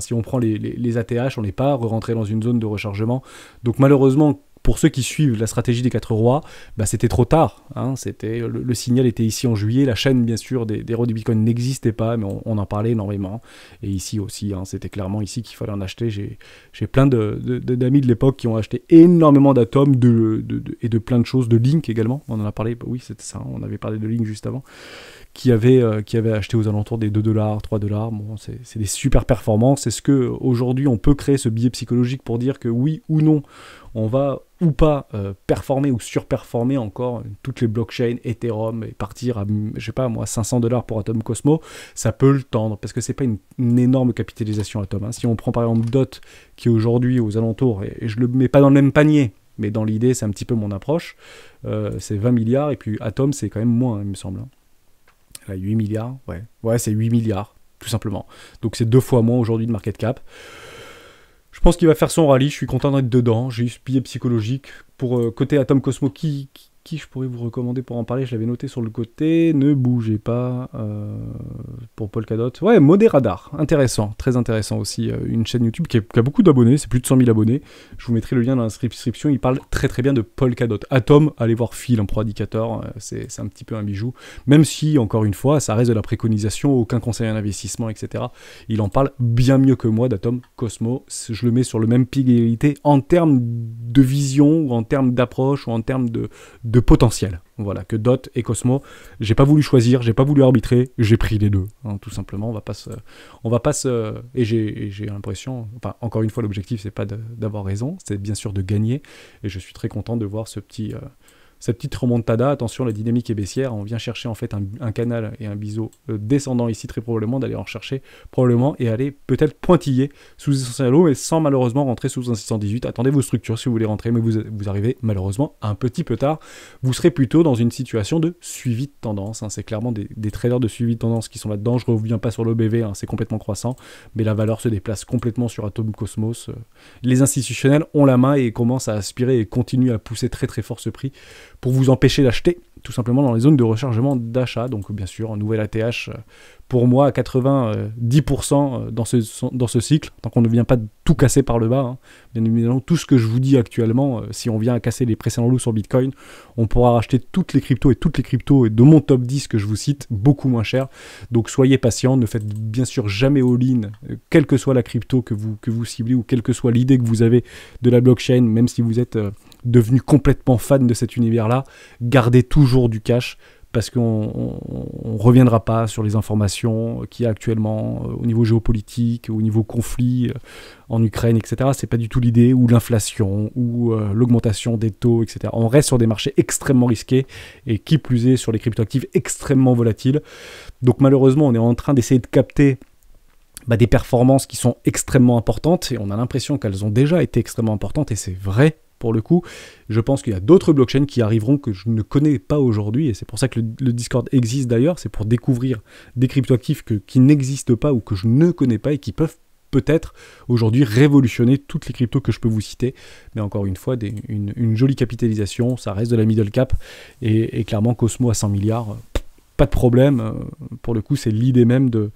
si on prend les, les ATH, on n'est pas rentré dans une zone de rechargement. Donc malheureusement, pour ceux qui suivent la stratégie des quatre rois, bah, c'était trop tard. Hein. c'était, le, signal était ici en juillet. La chaîne, bien sûr, des, des héros du Bitcoin n'existait pas, mais on, en parlait énormément. Et ici aussi, hein, c'était clairement ici qu'il fallait en acheter. J'ai, plein de, d'amis de, l'époque qui ont acheté énormément d'atomes de, et de plein de choses, de Link également. On en a parlé, oui, c'était ça. On avait parlé de Link juste avant. Qui avait, euh, qui avait acheté aux alentours des 2 dollars, 3 dollars. Bon, c'est, des super performances. Est-ce que aujourd'hui on peut créer ce biais psychologique pour dire que oui ou non on va ou pas euh, performer ou surperformer encore toutes les blockchains, Ethereum et partir à, je sais pas moi, 500 dollars pour Atom Cosmo, ça peut le tendre parce que c'est pas une, énorme capitalisation Atom. Si on prend par exemple DOT qui est aujourd'hui aux alentours, et, je je le mets pas dans le même panier, mais dans l'idée c'est un petit peu mon approche, euh, c'est 20 milliards et puis Atom c'est quand même moins, il me semble. Hein. Là, 8 milliards, ouais, ouais, c'est 8 milliards tout simplement. Donc c'est deux fois moins aujourd'hui de market cap. Je pense qu'il va faire son rallye, je suis content d'être dedans. J'ai eu ce billet psychologique. Pour euh, côté Atom Cosmo, qui, qui je pourrais vous recommander pour en parler Je l'avais noté sur le côté. Ne bougez pas pour euh, pour Polkadot. Ouais, Modé Radar, intéressant, très intéressant aussi. Euh, une chaîne YouTube qui, a, beaucoup d'abonnés, c'est plus de 100 000 abonnés. Je vous mettrai le lien dans la description. Il parle très très bien de Paul Cadot. Atom, allez voir Phil en Pro euh, c'est un petit peu un bijou. Même si, encore une fois, ça reste de la préconisation, aucun conseil en investissement, etc. Il en parle bien mieux que moi d'Atom Cosmo. Je le mets sur le même pied d'égalité en termes de vision, ou en termes d'approche, ou en termes de de potentiel. Voilà, que Dot et Cosmo, j'ai pas voulu choisir, j'ai pas voulu arbitrer, j'ai pris les deux. Hein, tout simplement, on va pas se, on va pas se, et j'ai l'impression, enfin encore une fois, l'objectif c'est pas d'avoir raison, c'est bien sûr de gagner. Et je suis très content de voir ce petit, euh, cette petite remontada. Attention, la dynamique est baissière. On vient chercher en fait un, canal et un biseau euh, descendant ici très probablement, d'aller en rechercher probablement et aller peut-être pointiller sous essentiel mais sans malheureusement rentrer sous un 618. Attendez vos structures si vous voulez rentrer, mais vous, arrivez malheureusement un petit peu tard. Vous serez plutôt dans une situation de suivi de tendance. Hein. C'est clairement des, traders de suivi de tendance qui sont là-dedans. Je ne reviens pas sur l'OBV, hein, c'est complètement croissant, mais la valeur se déplace complètement sur Atom Cosmos. Euh, les institutionnels ont la main et commencent à aspirer et continuent à pousser très très fort ce prix pour vous empêcher d'acheter tout simplement dans les zones de rechargement d'achat. Donc bien sûr, un nouvel ATH euh, pour moi à 90% euh, dans ce, dans ce cycle, tant qu'on ne vient pas tout casser par le bas. Hein. Bien évidemment, tout ce que je vous dis actuellement, euh, si on vient à casser les précédents loups sur Bitcoin, on pourra racheter toutes les cryptos et toutes les cryptos de mon top 10 que je vous cite beaucoup moins cher. Donc soyez patient, ne faites bien sûr jamais all-in, quelle que soit la crypto que vous, que vous ciblez ou quelle que soit l'idée que vous avez de la blockchain, même si vous êtes devenu complètement fan de cet univers-là, gardez toujours du cash parce qu'on ne reviendra pas sur les informations qu'il y a actuellement euh, au niveau géopolitique, au niveau conflit euh, en Ukraine, etc. C'est pas du tout l'idée, ou l'inflation, ou euh, l'augmentation des taux, etc. On reste sur des marchés extrêmement risqués, et qui plus est sur les cryptoactifs extrêmement volatiles. Donc malheureusement, on est en train d'essayer de capter bah, des performances qui sont extrêmement importantes, et on a l'impression qu'elles ont déjà été extrêmement importantes, et c'est vrai, pour le coup. Je pense qu'il y a d'autres blockchains qui arriveront que je ne connais pas aujourd'hui, et c'est pour ça que le, Discord existe d'ailleurs, c'est pour découvrir des cryptoactifs que, qui n'existent pas ou que je ne connais pas et qui peuvent peut-être aujourd'hui révolutionner toutes les cryptos que je peux vous citer. Mais encore une fois, une, jolie capitalisation, ça reste de la middle cap. Et, clairement, Cosmo à 100 milliards, pas de problème. Euh, pour le coup, c'est l'idée même de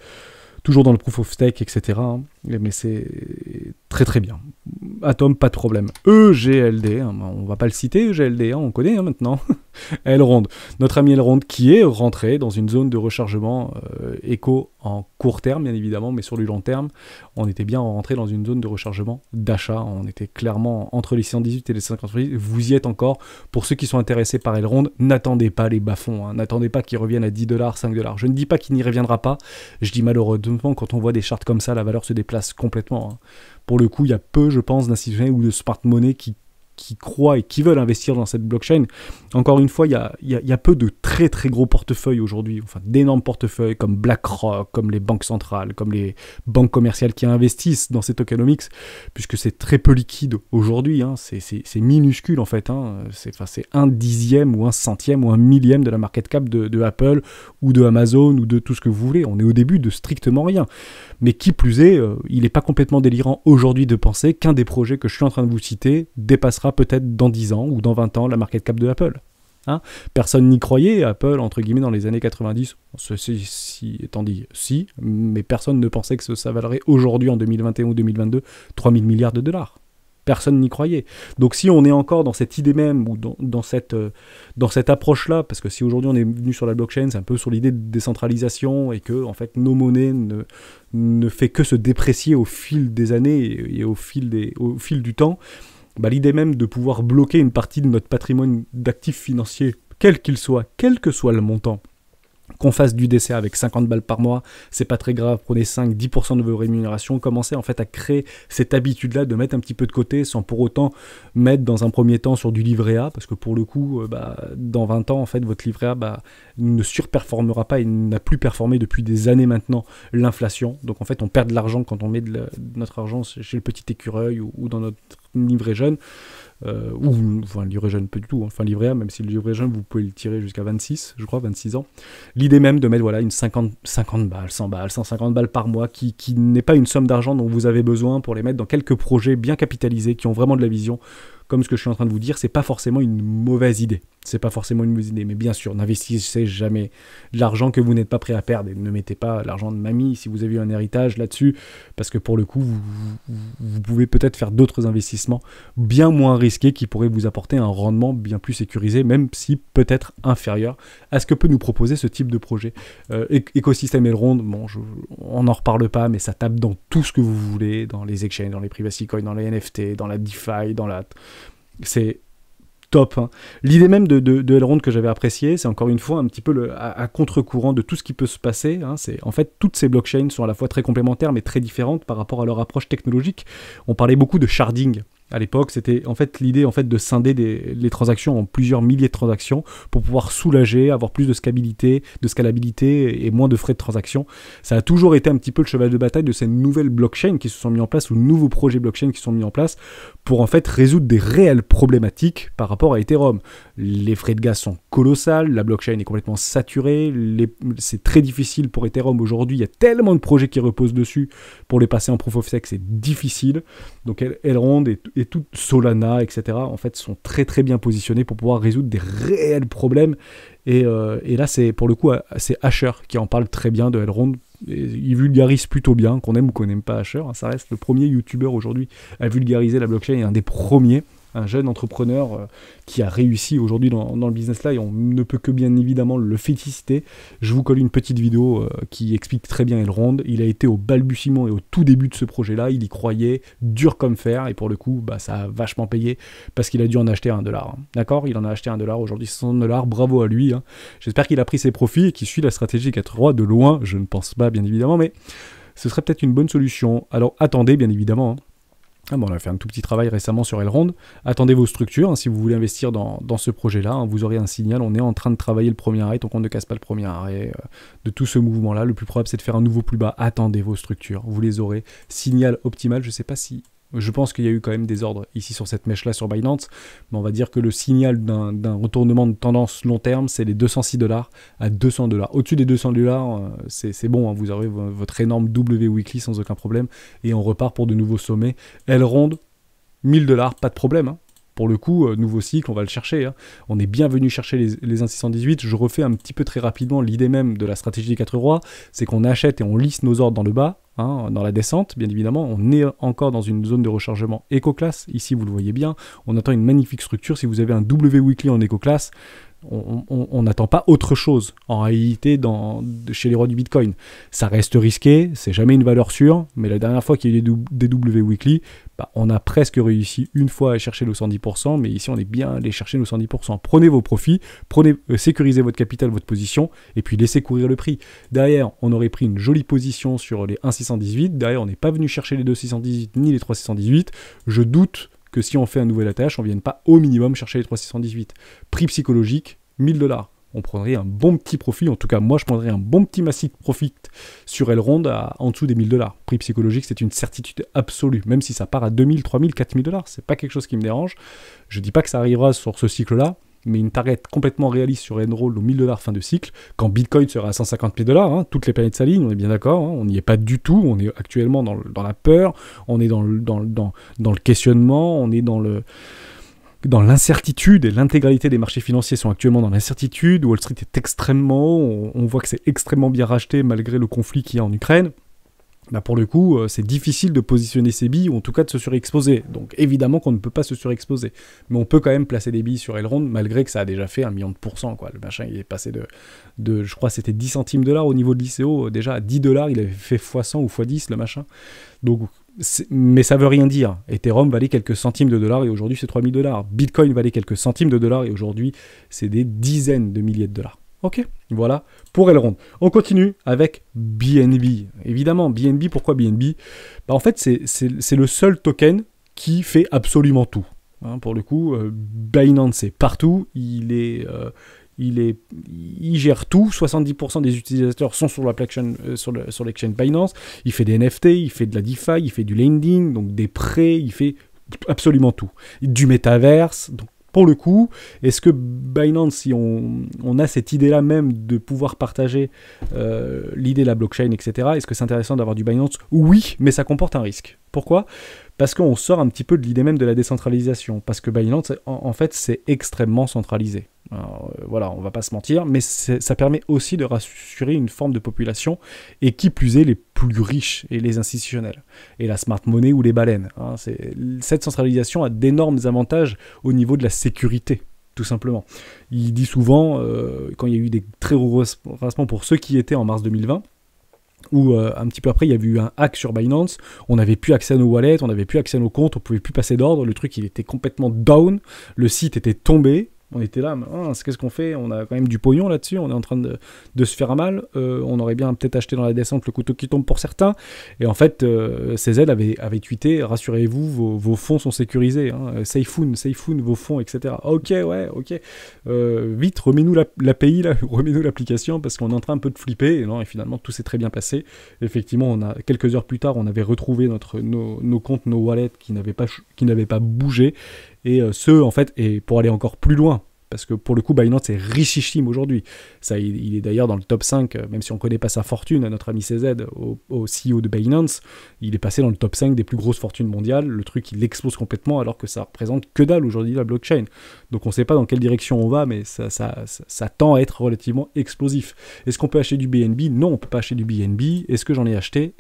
toujours dans le proof of stake, etc. Mais c'est très très bien. Atom, pas de problème. EGLD, hein, on va pas le citer, EGLD, hein, on connaît hein, maintenant maintenant. [laughs] Elrond, notre ami Elrond qui est rentré dans une zone de rechargement euh, éco en court terme, bien évidemment, mais sur le long terme, on était bien rentré dans une zone de rechargement d'achat. On était clairement entre les 118 et les 58. Vous y êtes encore. Pour ceux qui sont intéressés par Ronde, n'attendez pas les bas n'attendez pas qu'ils reviennent à 10 dollars, 5 dollars. Je ne dis pas qu'il n'y reviendra pas. Je dis malheureusement, quand on voit des chartes comme ça, la valeur se déplace complètement. Hein. Pour le coup, il y a peu, je pense, d'institutions ou de smart money qui qui croient et qui veulent investir dans cette blockchain. Encore une fois, il y a, peu de très très gros portefeuilles aujourd'hui, enfin d'énormes portefeuilles comme BlackRock, comme les banques centrales, comme les banques commerciales qui investissent dans ces tokenomics, puisque c'est très peu liquide aujourd'hui, hein. c'est minuscule en fait, hein. c'est un dixième ou un centième ou un millième de la market cap de, de Apple ou de Amazon ou de tout ce que vous voulez, on est au début de strictement rien. Mais qui plus est, euh, il n'est pas complètement délirant aujourd'hui de penser qu'un des projets que je suis en train de vous citer dépassera peut-être dans 10 ans ou dans 20 ans la market cap de Apple. Hein Personne n'y croyait, Apple, entre guillemets, dans les années 90, ceci si, étant dit si, mais personne ne pensait que ça valerait aujourd'hui, en 2021 ou 2022, 3000 milliards de dollars. Personne n'y croyait. Donc si on est encore dans cette idée même, ou dans, cette, euh, dans cette approche-là, parce que si aujourd'hui on est venu sur la blockchain, c'est un peu sur l'idée de décentralisation, et que en fait nos monnaies ne, ne fait que se déprécier au fil des années et, et au, fil des, au fil du temps, bah, l'idée même de pouvoir bloquer une partie de notre patrimoine d'actifs financiers, quel qu'il soit, quel que soit le montant, qu'on fasse du décès avec 50 balles par mois, c'est pas très grave, prenez 5, 10% de vos rémunérations, commencez en fait à créer cette habitude-là de mettre un petit peu de côté sans pour autant mettre dans un premier temps sur du livret A, parce que pour le coup, euh, bah, dans 20 ans, en fait, votre livret A bah, ne surperformera pas, il n'a plus performé depuis des années maintenant l'inflation, donc en fait on perd de l'argent quand on met de, notre argent chez le petit écureuil ou, ou dans notre livret jeune. Euh, ou enfin livré jeune, pas du tout, hein. enfin livré A, même si le livré jeune, vous pouvez le tirer jusqu'à 26, je crois, 26 ans. L'idée même de mettre voilà, une 50, 50 balles, 100 balles, 150 balles par mois, qui, qui n'est pas une somme d'argent dont vous avez besoin pour les mettre dans quelques projets bien capitalisés, qui ont vraiment de la vision, comme ce que je suis en train de vous dire, c'est pas forcément une mauvaise idée. C'est pas forcément une mauvaise idée, mais bien sûr, n'investissez jamais l'argent que vous n'êtes pas prêt à perdre. ne mettez pas l'argent de mamie si vous avez un héritage là-dessus, parce que pour le coup, vous, pouvez peut-être faire d'autres investissements bien moins risqués qui pourraient vous apporter un rendement bien plus sécurisé, même si peut-être inférieur à ce que peut nous proposer ce type de projet. Euh, écosystème Elrond, bon, on n'en reparle pas, mais ça tape dans tout ce que vous voulez, dans les exchanges, dans les privacy coins, dans les NFT, dans la DeFi, dans la c'est top. Hein. L'idée même de, de, Elrond que j'avais apprécié, c'est encore une fois un petit peu à, contre-courant de tout ce qui peut se passer. Hein. C'est en fait toutes ces blockchains sont à la fois très complémentaires mais très différentes par rapport à leur approche technologique. On parlait beaucoup de sharding à l'époque, c'était en fait l'idée en fait de scinder les transactions en plusieurs milliers de transactions pour pouvoir soulager, avoir plus de scalabilité, de scalabilité et moins de frais de transaction. Ça a toujours été un petit peu le cheval de bataille de ces nouvelles blockchains qui se sont mis en place ou nouveaux projets blockchain qui sont mis en place pour en fait résoudre des réelles problématiques par rapport à Ethereum. Les frais de gaz sont colossales, la blockchain est complètement saturée, c'est très difficile pour Ethereum aujourd'hui. Il y a tellement de projets qui reposent dessus pour les passer en proof of stake, c'est difficile. Donc elle, elle ronde et et toute Solana, etc., en fait, sont très très bien positionnés pour pouvoir résoudre des réels problèmes. Et, euh, là, c'est pour le coup, euh, c'est Asher qui en parle très bien de Elrond. il vulgarise plutôt bien, qu'on aime ou qu'on n'aime pas Asher. Hein, ça reste le premier YouTuber aujourd'hui à vulgariser la blockchain, et un des premiers un jeune entrepreneur euh, qui a réussi aujourd'hui dans, le business là, et on ne peut que bien évidemment le féliciter. Je vous colle une petite vidéo euh, qui explique très bien Elrond. Il a été au balbutiement et au tout début de ce projet-là, il y croyait, dur comme fer, et pour le coup, bah, ça a vachement payé, parce qu'il a dû en acheter un dollar. Hein. D'accord Il en a acheté un dollar, aujourd'hui 100$, dollars, bravo à lui. Hein. J'espère qu'il a pris ses profits et qu'il suit la stratégie rois de loin, je ne pense pas bien évidemment, mais ce serait peut-être une bonne solution. Alors attendez bien évidemment. Hein. Ah on a fait un tout petit travail récemment sur Elrond. Attendez vos structures hein, si vous voulez investir dans, ce projet-là. Hein, vous aurez un signal. On est en train de travailler le premier arrêt, donc on ne casse pas le premier arrêt euh, de tout ce mouvement-là. Le plus probable, c'est de faire un nouveau plus bas. Attendez vos structures. Vous les aurez. Signal optimal. Je ne sais pas si je pense qu'il y a eu quand même des ordres ici sur cette mèche-là sur Binance, mais on va dire que le signal d'un retournement de tendance long terme, c'est les 206 dollars à 200 dollars. Au-dessus des 200 dollars, euh, c'est bon, hein, vous aurez votre énorme W weekly sans aucun problème, et on repart pour de nouveaux sommets. Elle ronde 1000 dollars, pas de problème. Hein. Pour le coup, euh, nouveau cycle, on va le chercher. Hein. On est bien venu chercher les, les 1618. Je refais un petit peu très rapidement l'idée même de la stratégie des 4 rois, c'est qu'on achète et on lisse nos ordres dans le bas, Hein, dans la descente, bien évidemment, on est encore dans une zone de rechargement éco-classe. Ici, vous le voyez bien, on attend une magnifique structure. Si vous avez un W Weekly en éco-classe, on n'attend pas autre chose en réalité chez les rois du Bitcoin. Ça reste risqué, c'est jamais une valeur sûre, mais la dernière fois qu'il y a eu des, des W Weekly, bah, on a presque réussi une fois à chercher nos 110%, mais ici on est bien allé chercher nos 110%. Prenez vos profits, prenez, euh, sécurisez votre capital, votre position, et puis laissez courir le prix. Derrière, on aurait pris une jolie position sur les 1,618. Derrière, on n'est pas venu chercher les 2,618 ni les 3,618. Je doute que si on fait un nouvel attache, on ne vienne pas au minimum chercher les 3,618. Prix psychologique, 1000 dollars on prendrait un bon petit profit. En tout cas, moi, je prendrais un bon petit massif profit sur Elrond à, en dessous des 1000 dollars. Prix psychologique, c'est une certitude absolue. Même si ça part à 2000, 3000, 4000 dollars, c'est pas quelque chose qui me dérange. Je dis pas que ça arrivera sur ce cycle-là, mais une target complètement réaliste sur Enroll aux 1000 dollars fin de cycle, quand Bitcoin sera à 150 000 dollars, hein, toutes les planètes s'alignent, on est bien d'accord, hein, on n'y est pas du tout, on est actuellement dans, la peur, on est dans dans, dans, dans le questionnement, on est dans le, dans l'incertitude et l'intégralité des marchés financiers sont actuellement dans l'incertitude. Wall Street est extrêmement haut, on, voit que c'est extrêmement bien racheté malgré le conflit qu'il y a en Ukraine. Bah pour le coup, euh, c'est difficile de positionner ses billes, ou en tout cas de se surexposer. Donc évidemment qu'on ne peut pas se surexposer. Mais on peut quand même placer des billes sur Elrond, malgré que ça a déjà fait un million de pourcents. Quoi. Le machin, il est passé de, de je crois, c'était 10 centimes de dollars au niveau de l'ICO. Déjà, à 10 dollars, il avait fait x100 ou x10, le machin. Donc mais ça veut rien dire. Ethereum valait quelques centimes de dollars et aujourd'hui c'est 3000 dollars. Bitcoin valait quelques centimes de dollars et aujourd'hui c'est des dizaines de milliers de dollars. Ok, voilà pour Elrond. On continue avec BNB. Évidemment, BNB, pourquoi BNB bah, En fait, c'est le seul token qui fait absolument tout. Hein, pour le coup, euh, Binance est partout, il est, euh, il, est, il gère tout. 70% des utilisateurs sont sur la euh, sur, le, l'exchange Binance. Il fait des NFT, il fait de la DeFi, il fait du lending, donc des prêts, il fait absolument tout. Du métaverse, donc pour le coup, est-ce que Binance, si on, a cette idée-là même de pouvoir partager euh, l'idée de la blockchain, etc., est-ce que c'est intéressant d'avoir du Binance Oui, mais ça comporte un risque. Pourquoi Parce qu'on sort un petit peu de l'idée même de la décentralisation. Parce que Binance, en, fait, c'est extrêmement centralisé. Euh, voilà, on va pas se mentir, mais ça permet aussi de rassurer une forme de population et qui plus est les plus riches et les institutionnels. Et la smart money ou les baleines. Hein, cette centralisation a d'énormes avantages au niveau de la sécurité tout simplement. Il dit souvent, euh, quand il y a eu des très gros rassements pour ceux qui étaient en mars 2020, où euh, un petit peu après, il y avait eu un hack sur Binance, on n'avait plus accès à nos wallets, on n'avait plus accès à nos comptes, on pouvait plus passer d'ordre, le truc il était complètement down, le site était tombé, on était là, mais hein, qu'est-ce qu'on fait On a quand même du pognon là-dessus, on est en train de, se faire mal, euh, on aurait bien peut-être acheté dans la descente le couteau qui tombe pour certains. Et en fait, CZ euh, ces avait tweeté, rassurez-vous, vos, fonds sont sécurisés, hein, Seifun, vos fonds, etc. Ok, ouais, ok. Euh, vite, remets-nous l'API, la, [laughs] remets-nous l'application, parce qu'on est en train un peu de flipper. Et finalement, tout s'est très bien passé. Effectivement, on a, quelques heures plus tard, on avait retrouvé notre, nos, comptes, nos wallets qui n'avaient pas, pas bougé. Et euh, ce, en fait, et pour aller encore plus loin, parce que pour le coup, Binance est richissime aujourd'hui. Ça, il, est d'ailleurs dans le top 5, euh, même si on ne connaît pas sa fortune, notre ami CZ, au, CEO de Binance, il est passé dans le top 5 des plus grosses fortunes mondiales. Le truc, il explose complètement alors que ça représente que dalle aujourd'hui la blockchain. Donc on ne sait pas dans quelle direction on va, mais ça, ça, ça tend à être relativement explosif. Est-ce qu'on peut acheter du BNB Non, on ne peut pas acheter du BNB. Est-ce que j'en ai acheté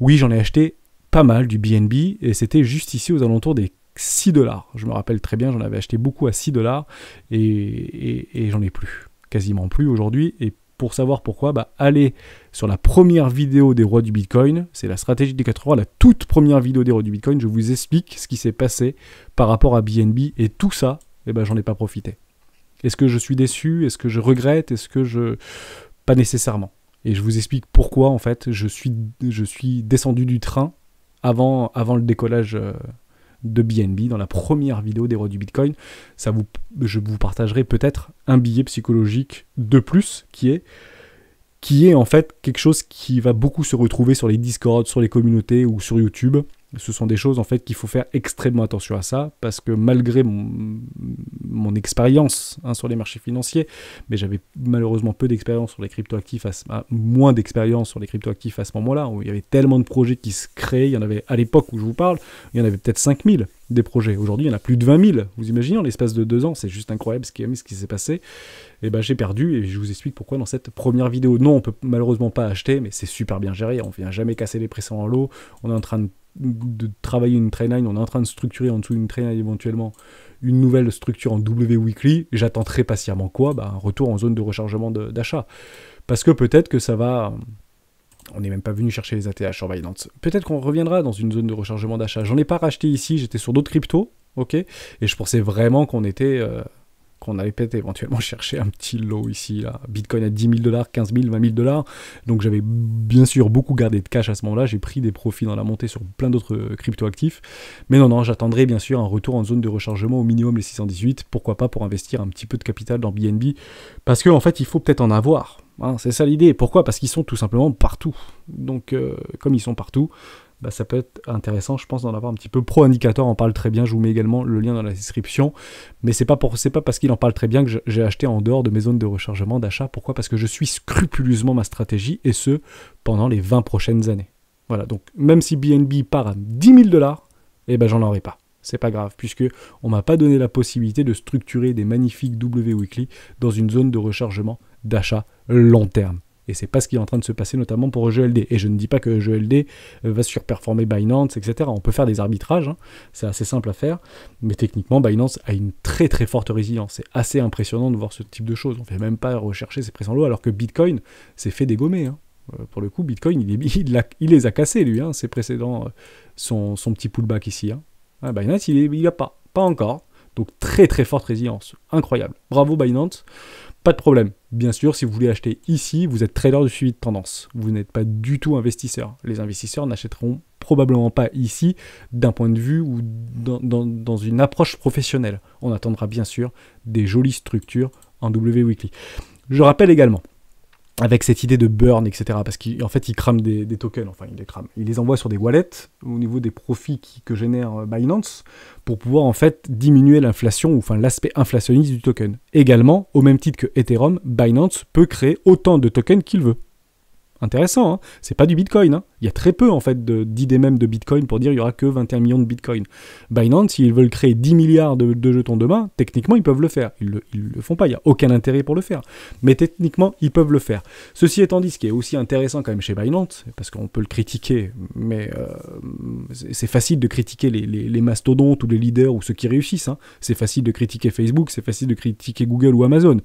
Oui, j'en ai acheté pas mal du BNB et c'était juste ici aux alentours des 6 dollars. Je me rappelle très bien, j'en avais acheté beaucoup à 6 dollars et, j'en ai plus, quasiment plus aujourd'hui. Et pour savoir pourquoi, bah, allez sur la première vidéo des rois du Bitcoin, c'est la stratégie des rois, la toute première vidéo des rois du Bitcoin, je vous explique ce qui s'est passé par rapport à BNB et tout ça, Et eh ben, j'en ai pas profité. Est-ce que je suis déçu Est-ce que je regrette Est-ce que je... Pas nécessairement. Et je vous explique pourquoi en fait je suis, je suis descendu du train avant, avant le décollage. Euh, de BNB dans la première vidéo des rois du Bitcoin. Ça vous, je vous partagerai peut-être un billet psychologique de plus qui est qui est en fait quelque chose qui va beaucoup se retrouver sur les Discord, sur les communautés ou sur YouTube ce sont des choses en fait qu'il faut faire extrêmement attention à ça parce que malgré mon, mon expérience hein, sur les marchés financiers, mais j'avais malheureusement peu d'expérience sur les cryptoactifs, à moins d'expérience sur les cryptoactifs à ce moment-là où il y avait tellement de projets qui se créaient, il y en avait à l'époque où je vous parle, il y en avait peut-être 5000 des projets. Aujourd'hui, il y en a plus de 20 000. Vous imaginez, en l'espace de deux ans, c'est juste incroyable ce qui, ce qui s'est passé. Et eh ben, j'ai perdu et je vous explique pourquoi dans cette première vidéo. Non, on peut malheureusement pas acheter, mais c'est super bien géré. On vient jamais casser les pressions en l'eau. On est en train de de travailler une line, on est en train de structurer en dessous d'une train line éventuellement une nouvelle structure en W weekly, j'attends très patiemment quoi bah, Un retour en zone de rechargement d'achat. Parce que peut-être que ça va... On n'est même pas venu chercher les ATH sur Binance. Peut-être qu'on reviendra dans une zone de rechargement d'achat. J'en ai pas racheté ici, j'étais sur d'autres cryptos, ok Et je pensais vraiment qu'on était... Euh, qu'on avait peut-être éventuellement chercher un petit lot ici, là. Bitcoin à 10 000 dollars, 15 000, 20 000 dollars. Donc j'avais bien sûr beaucoup gardé de cash à ce moment-là. J'ai pris des profits dans la montée sur plein d'autres euh, crypto-actifs. Mais non, non, j'attendrai bien sûr un retour en zone de rechargement au minimum les 618. Pourquoi pas pour investir un petit peu de capital dans BNB Parce qu'en fait, il faut peut-être en avoir. Hein. c'est ça l'idée. Pourquoi Parce qu'ils sont tout simplement partout. Donc, euh, comme ils sont partout, bah, ça peut être intéressant, je pense, d'en avoir un petit peu. Pro Indicator en parle très bien, je vous mets également le lien dans la description. Mais c'est pas, pas parce qu'il en parle très bien que j'ai acheté en dehors de mes zones de rechargement d'achat. Pourquoi Parce que je suis scrupuleusement ma stratégie, et ce, pendant les 20 prochaines années. Voilà, donc même si BNB part à 10 000 dollars, eh ben j'en aurai pas. C'est pas grave, puisque on m'a pas donné la possibilité de structurer des magnifiques W Weekly dans une zone de rechargement d'achat long terme. Et c'est pas ce qui est en train de se passer notamment pour EGLD. Et je ne dis pas que EGLD euh, va surperformer Binance, etc. On peut faire des arbitrages, hein. c'est assez simple à faire. Mais techniquement, Binance a une très très forte résilience. C'est assez impressionnant de voir ce type de choses. On ne fait même pas rechercher ses prix en alors que Bitcoin s'est fait dégommer. Hein. Euh, pour le coup, Bitcoin, [laughs] il, les a cassés, lui, hein, ses précédents, euh, son, petit pullback ici. Hein. Ah, Binance, il n'y a pas, pas encore. Donc très très forte résilience, incroyable. Bravo Binance. Pas de problème. Bien sûr, si vous voulez acheter ici, vous êtes trader de suivi de tendance. Vous n'êtes pas du tout investisseur. Les investisseurs n'achèteront probablement pas ici d'un point de vue ou dans, dans, une approche professionnelle. On attendra bien sûr des jolies structures en W Weekly. Je rappelle également avec cette idée de burn, etc. Parce qu'en fait, il crame des, tokens, enfin, il les crame. Il les envoie sur des wallets au niveau des profits que génère euh, Binance pour pouvoir en fait diminuer l'inflation, ou enfin l'aspect inflationniste du token. Également, au même titre que Ethereum, Binance peut créer autant de tokens qu'il veut. Intéressant, hein. c'est pas du Bitcoin. Hein. il y a très peu en fait d'idées même de Bitcoin pour dire il y aura que 21 millions de Bitcoin. Binance, s'ils veulent créer 10 milliards de, jetons demain, techniquement ils peuvent le faire. Ils le, le font pas, il n'y a aucun intérêt pour le faire. Mais techniquement ils peuvent le faire. Ceci étant dit, ce qui est aussi intéressant quand même chez Binance, parce qu'on peut le critiquer, mais euh, c'est facile de critiquer les, mastodontes ou les leaders ou ceux qui réussissent. Hein. c'est facile de critiquer Facebook, c'est facile de critiquer Google ou Amazon.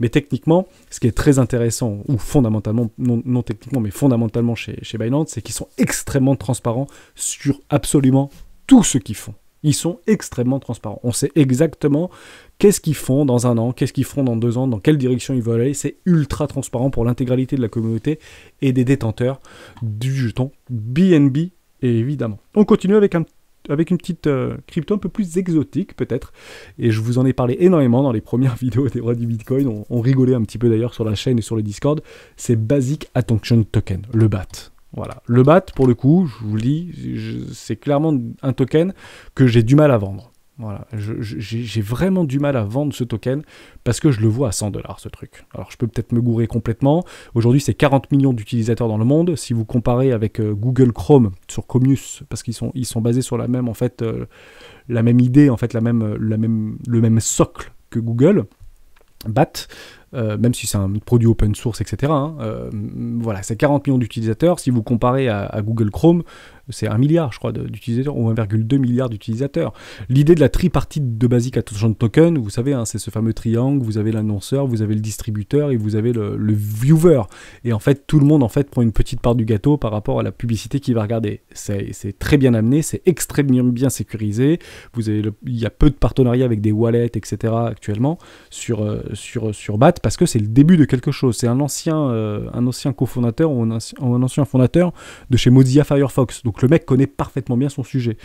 Mais techniquement, ce qui est très intéressant ou fondamentalement non, non mais fondamentalement chez, chez Binance, c'est qu'ils sont extrêmement transparents sur absolument tout ce qu'ils font. Ils sont extrêmement transparents. On sait exactement qu'est-ce qu'ils font dans un an, qu'est-ce qu'ils font dans deux ans, dans quelle direction ils veulent aller. C'est ultra transparent pour l'intégralité de la communauté et des détenteurs du jeton BNB, évidemment. On continue avec un avec une petite euh, crypto un peu plus exotique peut-être. Et je vous en ai parlé énormément dans les premières [laughs] vidéos des rois du Bitcoin. On, rigolait un petit peu d'ailleurs sur la chaîne et sur le Discord. C'est Basic Attention Token, le BAT. Voilà. Le BAT, pour le coup, je vous le dis, c'est clairement un token que j'ai du mal à vendre. Voilà, j'ai vraiment du mal à vendre ce token parce que je le vois à 100 dollars ce truc. Alors je peux peut-être me gourer complètement. Aujourd'hui, c'est 40 millions d'utilisateurs dans le monde. Si vous comparez avec euh, Google Chrome sur Comus, parce qu'ils sont, ils sont basés sur la même en fait, euh, la même idée en fait, la même, euh, la même, le même socle que Google, BAT. Euh, même si c'est un produit open source, etc. Hein, euh, voilà, c'est 40 millions d'utilisateurs. Si vous comparez à, Google Chrome, c'est 1 milliard, je crois, d'utilisateurs, ou 1,2 milliard d'utilisateurs. L'idée de la tripartite de Basic Attention Token, vous savez, hein, c'est ce fameux triangle, vous avez l'annonceur, vous avez le distributeur et vous avez le, viewer. Et en fait, tout le monde en fait prend une petite part du gâteau par rapport à la publicité qu'il va regarder. C'est très bien amené, c'est extrêmement bien sécurisé. Vous avez il y a peu de partenariats avec des wallets, etc. actuellement sur, euh, sur, sur BAT parce que c'est le début de quelque chose. C'est un ancien, euh, un ancien cofondateur ou un ancien, un ancien fondateur de chez Mozilla Firefox. Donc le mec connaît parfaitement bien son sujet.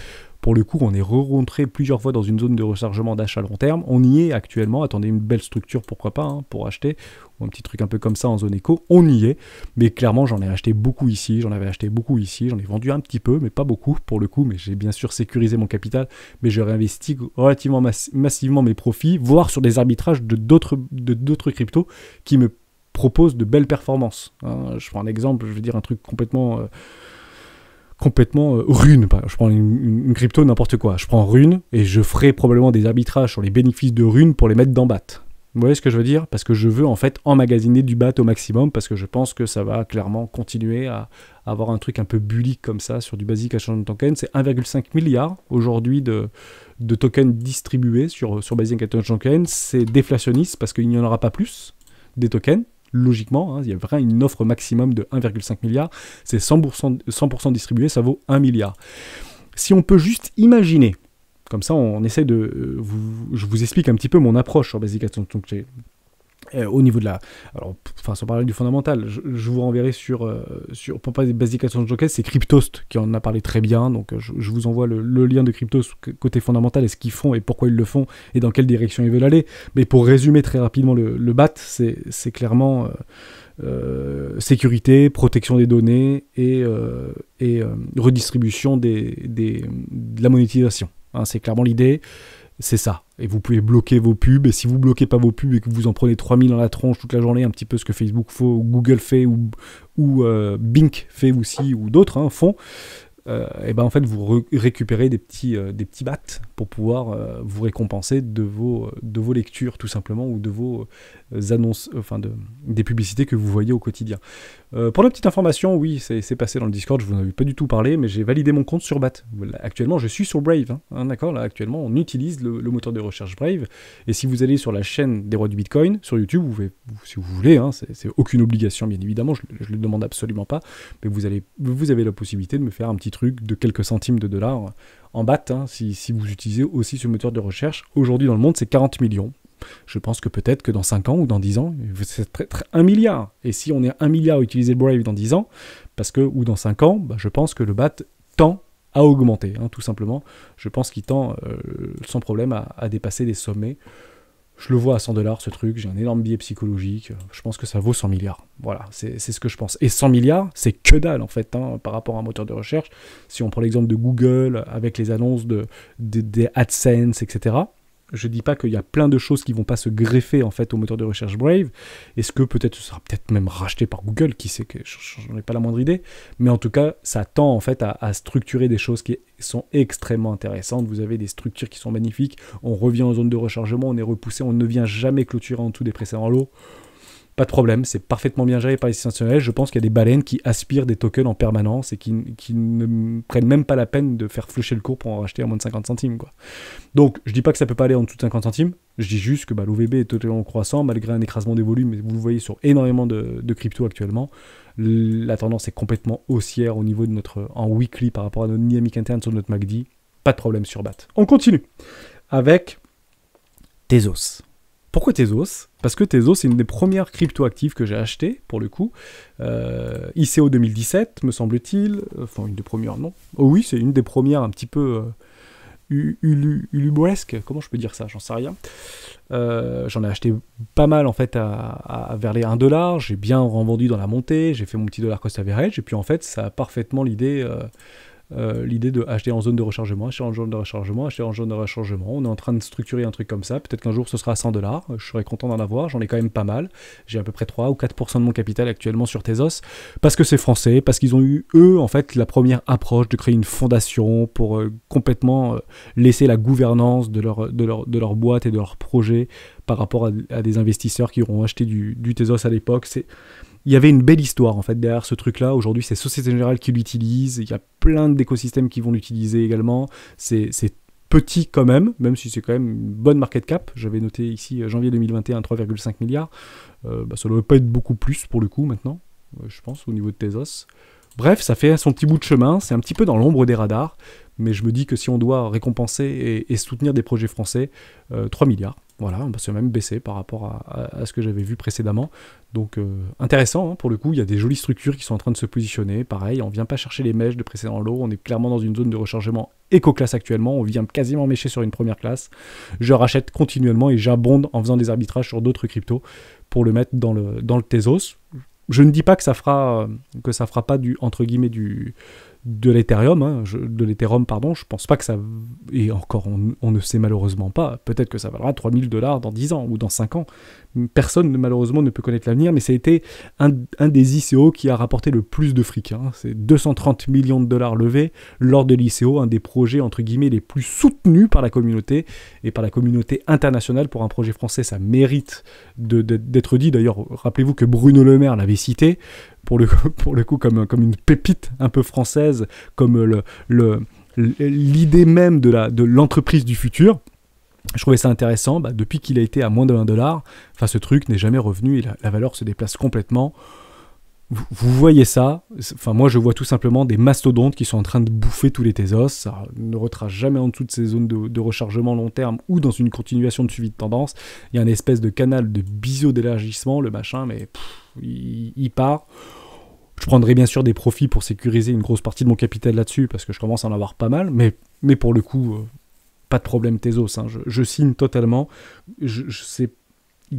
Pour le coup, on est re-rentré plusieurs fois dans une zone de rechargement d'achat long terme. On y est actuellement. Attendez, une belle structure, pourquoi pas, hein, pour acheter, ou un petit truc un peu comme ça en zone éco. On y est. Mais clairement, j'en ai acheté beaucoup ici, j'en avais acheté beaucoup ici, j'en ai vendu un petit peu, mais pas beaucoup pour le coup. Mais j'ai bien sûr sécurisé mon capital, mais je réinvestis relativement massivement mes profits, voire sur des arbitrages de d'autres cryptos qui me proposent de belles performances. Hein. je prends un exemple, je veux dire un truc complètement. Euh, complètement euh, rune. Je prends une, crypto, n'importe quoi. Je prends rune et je ferai probablement des arbitrages sur les bénéfices de rune pour les mettre dans BAT. Vous voyez ce que je veux dire Parce que je veux en fait emmagasiner du BAT au maximum parce que je pense que ça va clairement continuer à, avoir un truc un peu bullique comme ça sur du basique à token. C'est 1,5 milliard aujourd'hui de, tokens distribués sur, sur basic token. C'est déflationniste parce qu'il n'y en aura pas plus des tokens logiquement, hein, il y a vraiment une offre maximum de 1,5 milliard, c'est 100%, 100 distribué, ça vaut 1 milliard. Si on peut juste imaginer, comme ça on essaie de... Euh, je vous explique un petit peu mon approche sur Basic Attention euh, au niveau de la. Alors, enfin, sans parler du fondamental, je, vous renverrai sur, euh, sur pour pas des basiques de c'est Cryptost qui en a parlé très bien. Donc, euh, je, vous envoie le, lien de Cryptost côté fondamental et ce qu'ils font et pourquoi ils le font et dans quelle direction ils veulent aller. Mais pour résumer très rapidement le, BAT, c'est clairement sécurité, protection des données et, et redistribution des, de la monétisation. Hein, c'est clairement l'idée, c'est ça et vous pouvez bloquer vos pubs. Et si vous bloquez pas vos pubs et que vous en prenez 3000 dans la tronche toute la journée, un petit peu ce que Facebook fait, ou Google fait, ou, euh, Bink fait aussi, ou d'autres hein, font, et euh, eh ben en fait vous récupérez des petits, euh, des petits battes pour pouvoir euh, vous récompenser de vos, euh, de vos lectures tout simplement ou de vos euh, annonces, enfin de, des publicités que vous voyez au quotidien. pour la petite information, oui, c'est passé dans le Discord, je vous en avais pas du tout parlé, mais j'ai validé mon compte sur Bat. Actuellement, je suis sur Brave, hein, hein d'accord Là, actuellement, on utilise le, moteur de recherche Brave. Et si vous allez sur la chaîne des rois du Bitcoin, sur YouTube, vous pouvez, si vous voulez, hein, c'est aucune obligation bien évidemment, je ne le demande absolument pas, mais vous, allez, vous avez la possibilité de me faire un petit truc de quelques centimes de dollars en BAT, hein, si, vous utilisez aussi ce moteur de recherche. Aujourd'hui dans le monde, c'est 40 millions. Je pense que peut-être que dans 5 ans ou dans 10 ans, c'est peut-être 1 milliard. Et si on est 1 milliard à utiliser Brave dans 10 ans, parce que, ou dans 5 ans, bah, je pense que le BAT tend à augmenter, hein, tout simplement. Je pense qu'il tend euh, sans problème à, à dépasser des sommets je le vois à 100 dollars ce truc, j'ai un énorme billet psychologique, je pense que ça vaut 100 milliards. Voilà, c'est ce que je pense. Et 100 milliards, c'est que dalle en fait hein, par rapport à un moteur de recherche. Si on prend l'exemple de Google avec les annonces des AdSense, etc. Je dis pas qu'il y a plein de choses qui vont pas se greffer en fait au moteur de recherche Brave. Est-ce que peut-être ce sera peut-être même racheté par Google, qui sait que j'en ai pas la moindre idée. Mais en tout cas, ça tend en fait à, structurer des choses qui sont extrêmement intéressantes. Vous avez des structures qui sont magnifiques. On revient en zone de rechargement, on est repoussé, on ne vient jamais clôturer en dessous des précédents lots. Pas de problème, c'est parfaitement bien géré par les institutionnels. Je pense qu'il y a des baleines qui aspirent des tokens en permanence et qui, ne prennent même pas la peine de faire flusher le cours pour en racheter à moins de 50 centimes. Donc, je dis pas que ça peut pas aller en dessous de 50 centimes. Je dis juste que bah, l'OVB est totalement croissant malgré un écrasement des volumes. Vous le voyez sur énormément de, crypto actuellement. La tendance est complètement haussière au niveau de notre en weekly par rapport à notre dynamique interne sur notre MACD. Pas de problème sur BAT. On continue avec Tezos. Pourquoi Tezos Parce que Tezos, c'est une des premières crypto actives que j'ai acheté, pour le coup. Euh, ICO 2017, me semble-t-il. Enfin, une des premières, non. Oh oui, c'est une des premières un petit peu euh, Comment je peux dire ça J'en sais rien. Euh, j'en ai acheté pas mal, en fait, à, vers les 1$. J'ai bien revendu dans la montée. J'ai fait mon petit dollar cost average. Et puis, en fait, ça a parfaitement l'idée... Euh, euh, l'idée de acheter en zone de rechargement, acheter en zone de rechargement, acheter en zone de rechargement. On est en train de structurer un truc comme ça. Peut-être qu'un jour ce sera à 100 dollars. Je serais content d'en avoir. J'en ai quand même pas mal. J'ai à peu près 3 ou 4% de mon capital actuellement sur Tezos. Parce que c'est français, parce qu'ils ont eu, eux, en fait, la première approche de créer une fondation pour euh, complètement euh, laisser la gouvernance de leur, de, leur, boîte et de leur projet par rapport à, des investisseurs qui auront acheté du, du Tezos à l'époque. C'est il y avait une belle histoire en fait derrière ce truc-là. Aujourd'hui, c'est Société Générale qui l'utilise. Il y a plein d'écosystèmes qui vont l'utiliser également. C'est petit quand même, même si c'est quand même une bonne market cap. J'avais noté ici euh, janvier 2021 3,5 milliards. Euh, bah, ça ne devrait pas être beaucoup plus pour le coup maintenant, euh, je pense, au niveau de Tezos. Bref, ça fait son petit bout de chemin, c'est un petit peu dans l'ombre des radars, mais je me dis que si on doit récompenser et, soutenir des projets français, 3 milliards, voilà, va se même baissé par rapport à, ce que j'avais vu précédemment. Donc euh, intéressant, hein, pour le coup, il y a des jolies structures qui sont en train de se positionner. Pareil, on ne vient pas chercher les mèches de précédent lot, on est clairement dans une zone de rechargement éco-classe actuellement, on vient quasiment mécher sur une première classe. Je rachète continuellement et j'abonde en faisant des arbitrages sur d'autres cryptos pour le mettre dans le, dans le Tezos. Je ne dis pas que ça fera, que ça fera pas du, entre guillemets, du, de l'Ethereum, hein, de pardon, je pense pas que ça. Et encore, on, ne sait malheureusement pas. Peut-être que ça valera 3000 dollars dans 10 ans ou dans 5 ans. Personne, malheureusement, ne peut connaître l'avenir, mais ça a été un, des ICO qui a rapporté le plus de fric. Hein. C'est 230 millions de dollars levés lors de l'ICO, un des projets, entre guillemets, les plus soutenus par la communauté et par la communauté internationale. Pour un projet français, ça mérite d'être dit. D'ailleurs, rappelez-vous que Bruno Le Maire l'avait cité pour le, coup, pour le comme, comme une pépite un peu française, comme l'idée le, même de l'entreprise de du futur. Je trouvais ça intéressant, bah, depuis qu'il a été à moins de 1 dollar, enfin ce truc n'est jamais revenu et la, valeur se déplace complètement. Vous, voyez ça, enfin moi je vois tout simplement des mastodontes qui sont en train de bouffer tous les Tezos, ça ne retrace jamais en dessous de ces zones de, rechargement long terme ou dans une continuation de suivi de tendance. Il y a une espèce de canal de biseau d'élargissement, le machin, mais il part. Je prendrai bien sûr des profits pour sécuriser une grosse partie de mon capital là-dessus, parce que je commence à en avoir pas mal, mais, mais pour le coup, euh, pas de problème Tezos, hein. je, signe totalement, il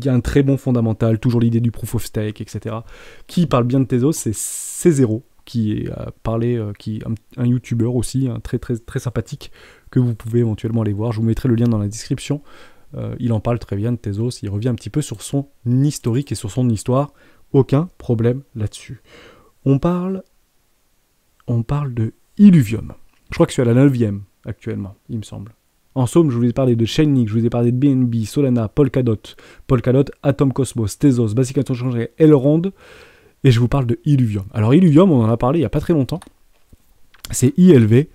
y a un très bon fondamental, toujours l'idée du proof of stake, etc. Qui parle bien de Tezos, c'est c qui est euh, parlé, euh, qui un, youtubeur YouTuber aussi, très, très, très sympathique, que vous pouvez éventuellement aller voir. Je vous mettrai le lien dans la description. il en parle très bien de Tezos, il revient un petit peu sur son historique et sur son histoire. Aucun problème là-dessus on parle, on parle de Illuvium. Je crois que je suis à la 9 actuellement, il me semble. En somme, je vous ai parlé de Chainlink, je vous ai parlé de BNB, Solana, Polkadot, Polkadot, Atom Cosmos, Tezos, Basic Interchange, Elrond, et je vous parle de Illuvium. Alors Illuvium, on en a parlé il n'y a pas très longtemps. C'est ILV.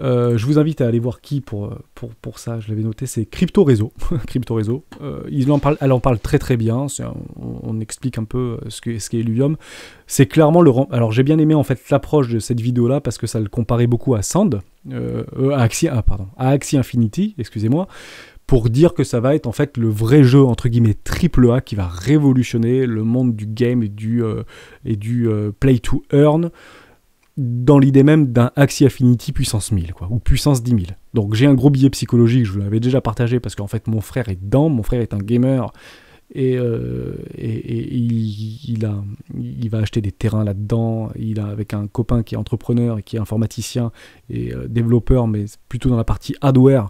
Euh, je vous invite à aller voir qui pour, pour, pour ça, je l'avais noté, c'est Crypto Réseau. [laughs] Crypto Réseau. Euh, elle en parle très très bien, on, explique un peu euh, ce qu'est ce Illuvium. C'est clairement le... Alors j'ai bien aimé en fait l'approche de cette vidéo-là parce que ça le comparait beaucoup à Sand, à, Axie, ah, pardon, à Axie Infinity, excusez-moi, pour dire que ça va être en fait le vrai jeu entre guillemets triple A qui va révolutionner le monde du game du, et du play to earn dans l'idée même d'un Axie Affinity puissance 1000, quoi, ou puissance 10 000. Donc j'ai un gros billet psychologique, je vous l'avais déjà partagé, parce qu'en fait mon frère est dedans, mon frère est un gamer, et, euh, il, a, il va acheter des terrains là-dedans, il a avec un copain qui est entrepreneur et qui est informaticien et euh, développeur, mais plutôt dans la partie hardware,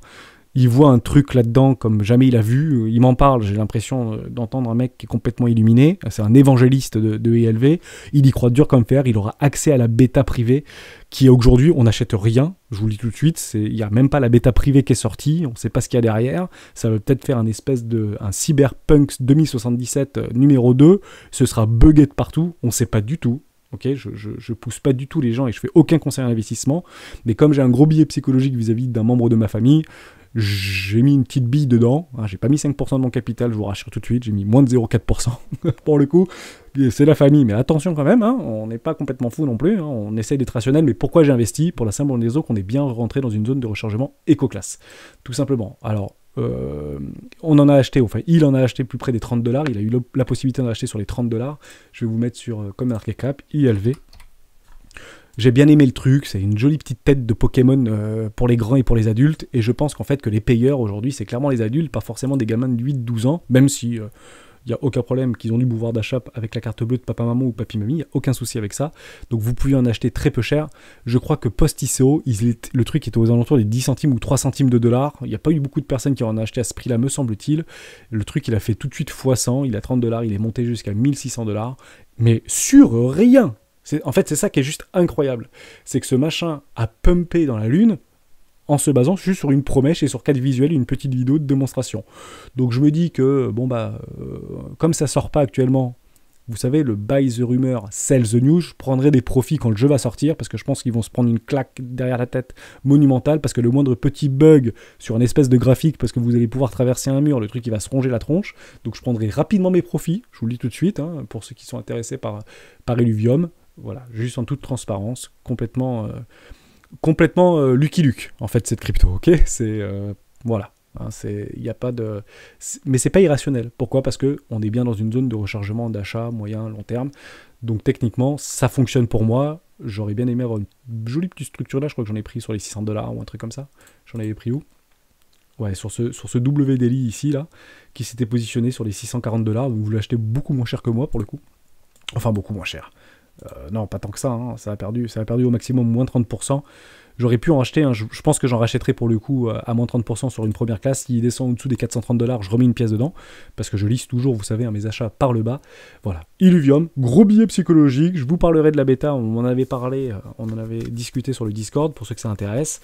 il voit un truc là-dedans comme jamais il a vu. Il m'en parle, j'ai l'impression euh, d'entendre un mec qui est complètement illuminé. C'est un évangéliste de, de ELV. Il y croit dur comme fer. Il aura accès à la bêta privée qui aujourd'hui, on n'achète rien. Je vous le dis tout de suite, il n'y a même pas la bêta privée qui est sortie. On ne sait pas ce qu'il y a derrière. Ça va peut-être faire un espèce de un Cyberpunk 2077 euh, numéro 2. Ce sera bugué de partout. On ne sait pas du tout. Okay, je, je, pousse pas du tout les gens et je fais aucun conseil à Mais comme j'ai un gros billet psychologique vis-à-vis d'un membre de ma famille, j'ai mis une petite bille dedans. Ah, j'ai pas mis 5% de mon capital, je vous rachète tout de suite, j'ai mis moins de 0,4% [laughs] pour le coup. C'est la famille, mais attention quand même, hein. on n'est pas complètement fou non plus, hein. on essaie d'être rationnel, mais pourquoi j'ai investi Pour la simple raison qu'on est bien rentré dans une zone de rechargement éco-classe, tout simplement. Alors, euh, on en a acheté, enfin il en a acheté plus près des 30 dollars, il a eu la possibilité d'en acheter sur les 30 dollars. Je vais vous mettre sur, euh, comme cap, ILV, j'ai bien aimé le truc, c'est une jolie petite tête de Pokémon euh, pour les grands et pour les adultes, et je pense qu'en fait que les payeurs aujourd'hui, c'est clairement les adultes, pas forcément des gamins de 8-12 ans, même si... il euh, n'y a aucun problème, qu'ils ont du pouvoir d'achat avec la carte bleue de papa-maman ou papy-mamie, il n'y a aucun souci avec ça. Donc vous pouvez en acheter très peu cher. Je crois que post-ICO, le truc était aux alentours des 10 centimes ou 3 centimes de dollars. Il n'y a pas eu beaucoup de personnes qui en ont acheté à ce prix-là, me semble-t-il. Le truc, il a fait tout de suite x 100, il a 30 dollars, il est monté jusqu'à 1600 dollars. Mais sur rien en fait, c'est ça qui est juste incroyable. C'est que ce machin a pumpé dans la Lune en se basant juste sur une promesse et sur quatre visuels une petite vidéo de démonstration. Donc je me dis que, bon bah, euh, comme ça sort pas actuellement, vous savez, le buy the rumor, sell the news, je prendrai des profits quand le jeu va sortir, parce que je pense qu'ils vont se prendre une claque derrière la tête monumentale, parce que le moindre petit bug sur une espèce de graphique, parce que vous allez pouvoir traverser un mur, le truc il va se ronger la tronche, donc je prendrai rapidement mes profits, je vous le dis tout de suite, hein, pour ceux qui sont intéressés par, par Illuvium, voilà, juste en toute transparence, complètement, euh, complètement euh, Lucky Luke, en fait, cette crypto, ok C'est, euh, voilà, hein, c'est, il n'y a pas de... Mais c'est pas irrationnel. Pourquoi Parce que on est bien dans une zone de rechargement d'achat moyen, long terme. Donc techniquement, ça fonctionne pour moi. J'aurais bien aimé avoir une jolie petite structure là. Je crois que j'en ai pris sur les 600 dollars ou un truc comme ça. J'en avais pris où Ouais, sur ce, sur ce W ici, là, qui s'était positionné sur les 640 dollars, vous l'achetez beaucoup moins cher que moi pour le coup. Enfin, beaucoup moins cher. Euh, non, pas tant que ça, hein. ça, a perdu, ça a perdu au maximum moins 30%. J'aurais pu en racheter, je, pense que j'en rachèterai pour le coup euh, à moins 30% sur une première classe. S'il descend au dessous des 430 dollars, je remets une pièce dedans, parce que je lisse toujours, vous savez, hein, mes achats par le bas. Voilà, Illuvium, gros billet psychologique, je vous parlerai de la bêta, on en avait parlé, euh, on en avait discuté sur le Discord, pour ceux que ça intéresse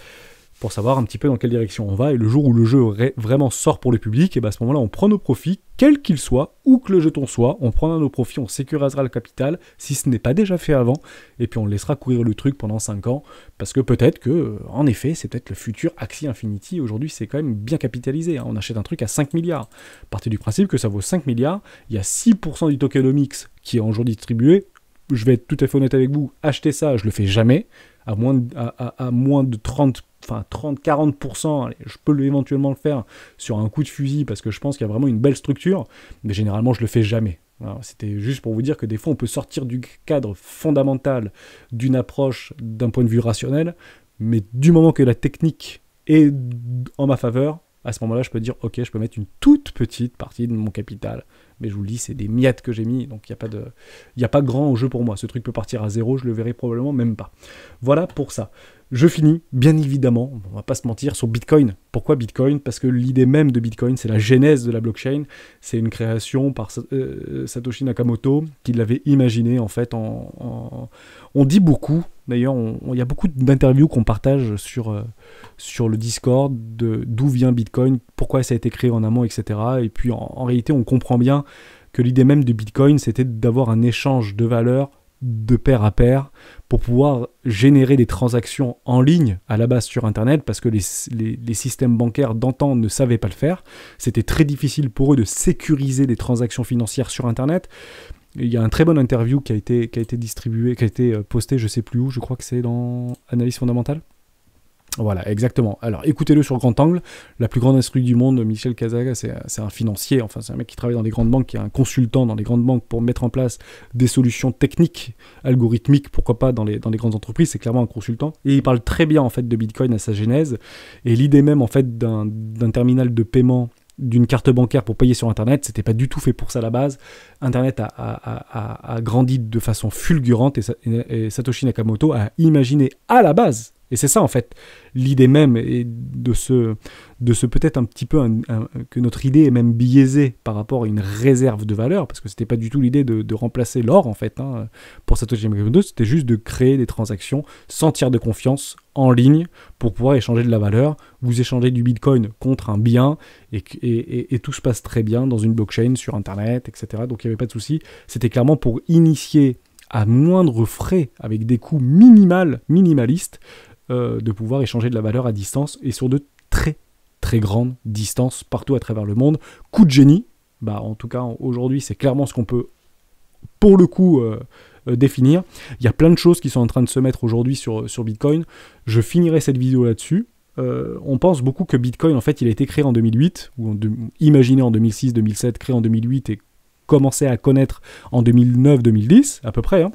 pour savoir un petit peu dans quelle direction on va. Et le jour où le jeu vraiment sort pour le public, et eh ben à ce moment-là, on prend nos profits, quel qu'il soit, où que le jeton soit, on prendra nos profits, on sécurisera le capital, si ce n'est pas déjà fait avant, et puis on laissera courir le truc pendant 5 ans, parce que peut-être que, euh, en effet, c'est peut-être le futur Axie Infinity, aujourd'hui c'est quand même bien capitalisé, hein. on achète un truc à 5 milliards. Partez du principe que ça vaut 5 milliards, il y a 6% du tokenomics qui est en distribué, je vais être tout à fait honnête avec vous, acheter ça, je le fais jamais, à moins de, moins de 30 enfin 30-40%, je peux éventuellement le faire sur un coup de fusil parce que je pense qu'il y a vraiment une belle structure, mais généralement je le fais jamais. C'était juste pour vous dire que des fois on peut sortir du cadre fondamental d'une approche d'un point de vue rationnel, mais du moment que la technique est en ma faveur, à ce moment-là, je peux dire, ok, je peux mettre une toute petite partie de mon capital. Mais je vous le dis, c'est des miettes que j'ai mis, donc il n'y a, pas de, a pas grand jeu pour moi. Ce truc peut partir à zéro, je le verrai probablement même pas. Voilà pour ça. Je finis, bien évidemment, on va pas se mentir, sur Bitcoin. Pourquoi Bitcoin Parce que l'idée même de Bitcoin, c'est la genèse de la blockchain. C'est une création par euh, Satoshi Nakamoto qui l'avait imaginé en fait. On dit beaucoup, d'ailleurs, il y a beaucoup d'interviews qu'on partage sur, euh, sur le Discord de d'où vient Bitcoin, pourquoi ça a été créé en amont, etc. Et puis en, en réalité, on comprend bien que l'idée même de Bitcoin, c'était d'avoir un échange de valeurs de pair à pair pour pouvoir générer des transactions en ligne à la base sur Internet parce que les, systèmes bancaires d'antan ne savaient pas le faire. C'était très difficile pour eux de sécuriser des transactions financières sur Internet. Il y a un très bon interview qui a été, qui a été distribué, qui a été euh, posté, je sais plus où, je crois que c'est dans Analyse fondamentale. Voilà, exactement. Alors écoutez-le sur Grand Angle, la plus grande instru du monde, Michel Kazaga, c'est un financier, enfin c'est un mec qui travaille dans des grandes banques, qui est un consultant dans des grandes banques pour mettre en place des solutions techniques, algorithmiques, pourquoi pas dans les, grandes entreprises, c'est clairement un consultant. Et il parle très bien en fait de Bitcoin à sa genèse, et l'idée même en fait d'un terminal de paiement d'une carte bancaire pour payer sur Internet, c'était pas du tout fait pour ça à la base. Internet a, grandi de façon fulgurante et Satoshi Nakamoto a imaginé à la base et c'est ça en fait l'idée même et de ce, de ce peut-être un petit peu que notre idée est même biaisée par rapport à une réserve de valeur, parce que c'était pas du tout l'idée de, remplacer l'or en fait hein, pour Satoshi 2, c'était juste de créer des transactions sans tiers de confiance en ligne pour pouvoir échanger de la valeur. Vous échangez du Bitcoin contre un bien et, et, tout se passe très bien dans une blockchain sur Internet, etc. Donc il n'y avait pas de souci. C'était clairement pour initier à moindre frais, avec des coûts minimales, minimalistes, euh, de pouvoir échanger de la valeur à distance et sur de très très grandes distances partout à travers le monde. Coup de génie, bah en tout cas aujourd'hui c'est clairement ce qu'on peut pour le coup euh, euh, définir. Il y a plein de choses qui sont en train de se mettre aujourd'hui sur, sur Bitcoin. Je finirai cette vidéo là-dessus. on pense beaucoup que Bitcoin, en fait, il a été créé en 2008, ou imaginé en 2006-2007, créé en 2008 et commencé à connaître en 2009-2010, à peu près. Hein.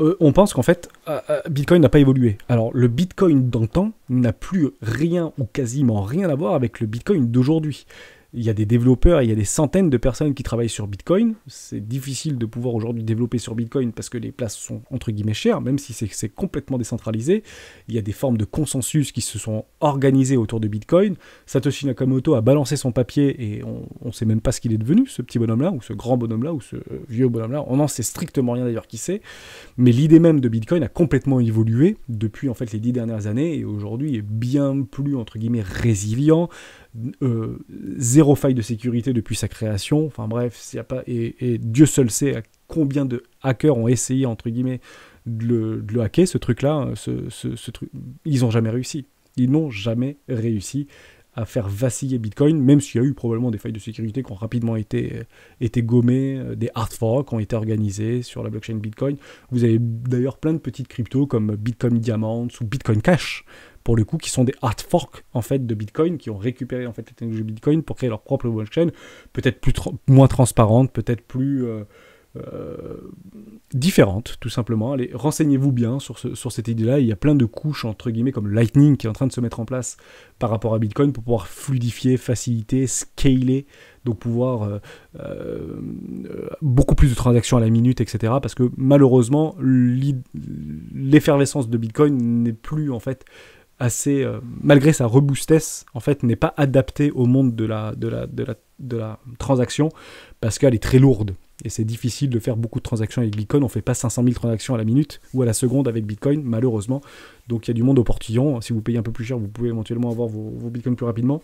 Euh, on pense qu'en fait, euh, euh, Bitcoin n'a pas évolué. Alors, le Bitcoin d'antan n'a plus rien ou quasiment rien à voir avec le Bitcoin d'aujourd'hui il y a des développeurs, il y a des centaines de personnes qui travaillent sur Bitcoin. C'est difficile de pouvoir aujourd'hui développer sur Bitcoin parce que les places sont entre guillemets chères, même si c'est complètement décentralisé. Il y a des formes de consensus qui se sont organisées autour de Bitcoin. Satoshi Nakamoto a balancé son papier et on ne sait même pas ce qu'il est devenu, ce petit bonhomme-là, ou ce grand bonhomme-là, ou ce euh, vieux bonhomme-là. On n'en sait strictement rien d'ailleurs qui c'est. Mais l'idée même de Bitcoin a complètement évolué depuis en fait les dix dernières années et aujourd'hui est bien plus entre guillemets résilient, euh, zéro faille de sécurité depuis sa création. Enfin bref, y a pas, et, Dieu seul sait à combien de hackers ont essayé, entre guillemets, de le, hacker, ce truc-là. Hein, ils n'ont jamais réussi. Ils n'ont jamais réussi à faire vaciller Bitcoin, même s'il y a eu probablement des failles de sécurité qui ont rapidement été, euh, gommées, euh, des hard forks ont été organisés sur la blockchain Bitcoin. Vous avez d'ailleurs plein de petites cryptos comme Bitcoin Diamants ou Bitcoin Cash, pour le coup, qui sont des hard forks en fait de Bitcoin, qui ont récupéré en fait la technologie Bitcoin pour créer leur propre blockchain, peut-être plus moins transparente, peut-être plus euh, euh, différente, tout simplement. Allez, renseignez-vous bien sur, sur cette idée-là. Il y a plein de couches entre guillemets comme Lightning qui est en train de se mettre en place par rapport à Bitcoin pour pouvoir fluidifier, faciliter, scaler donc pouvoir euh, beaucoup plus de transactions à la minute, etc. Parce que malheureusement, l'effervescence de Bitcoin n'est plus en fait assez, euh, malgré sa robustesse, en fait, n'est pas adaptée au monde de la, de de la, transaction parce qu'elle est très lourde. Et c'est difficile de faire beaucoup de transactions avec Bitcoin. On ne fait pas 500 000 transactions à la minute ou à la seconde avec Bitcoin, malheureusement. Donc il y a du monde au portillon. Si vous payez un peu plus cher, vous pouvez éventuellement avoir vos, Bitcoins plus rapidement.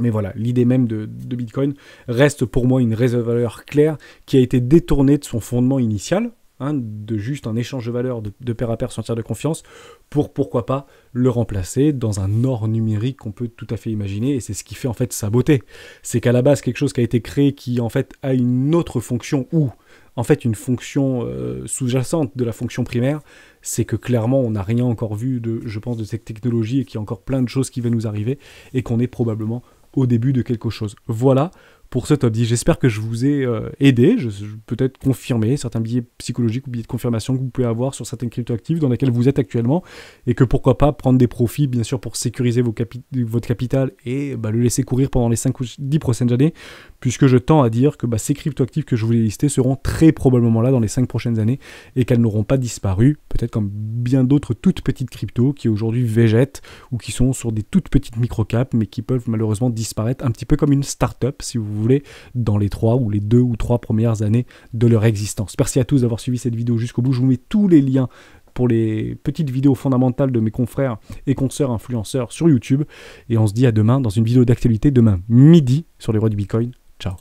Mais voilà, l'idée même de, de Bitcoin reste pour moi une réserve valeur claire qui a été détournée de son fondement initial, de juste un échange de valeurs de, pair à pair tiers de confiance, pour pourquoi pas le remplacer dans un or numérique qu'on peut tout à fait imaginer, et c'est ce qui fait en fait sa beauté. C'est qu'à la base, quelque chose qui a été créé qui en fait a une autre fonction ou en fait une fonction euh, sous-jacente de la fonction primaire, c'est que clairement on n'a rien encore vu de, je pense, de cette technologie et qu'il y a encore plein de choses qui vont nous arriver et qu'on est probablement au début de quelque chose. Voilà pour ce top 10. J'espère que je vous ai euh, aidé, je, peut-être confirmé certains billets psychologiques ou billets de confirmation que vous pouvez avoir sur certaines cryptoactifs dans lesquelles vous êtes actuellement, et que pourquoi pas prendre des profits, bien sûr, pour sécuriser vos votre capital et bah, le laisser courir pendant les 5 ou 10 prochaines années, puisque je tends à dire que bah, ces cryptoactifs que je voulais lister seront très probablement là dans les 5 prochaines années et qu'elles n'auront pas disparu, peut-être comme bien d'autres toutes petites cryptos qui aujourd'hui végètent ou qui sont sur des toutes petites microcaps mais qui peuvent malheureusement disparaître, un petit peu comme une start-up, si vous dans les trois ou les deux ou trois premières années de leur existence. Merci à tous d'avoir suivi cette vidéo jusqu'au bout. Je vous mets tous les liens pour les petites vidéos fondamentales de mes confrères et consoeurs influenceurs sur YouTube. Et on se dit à demain dans une vidéo d'actualité, demain midi, sur les rois du Bitcoin. Ciao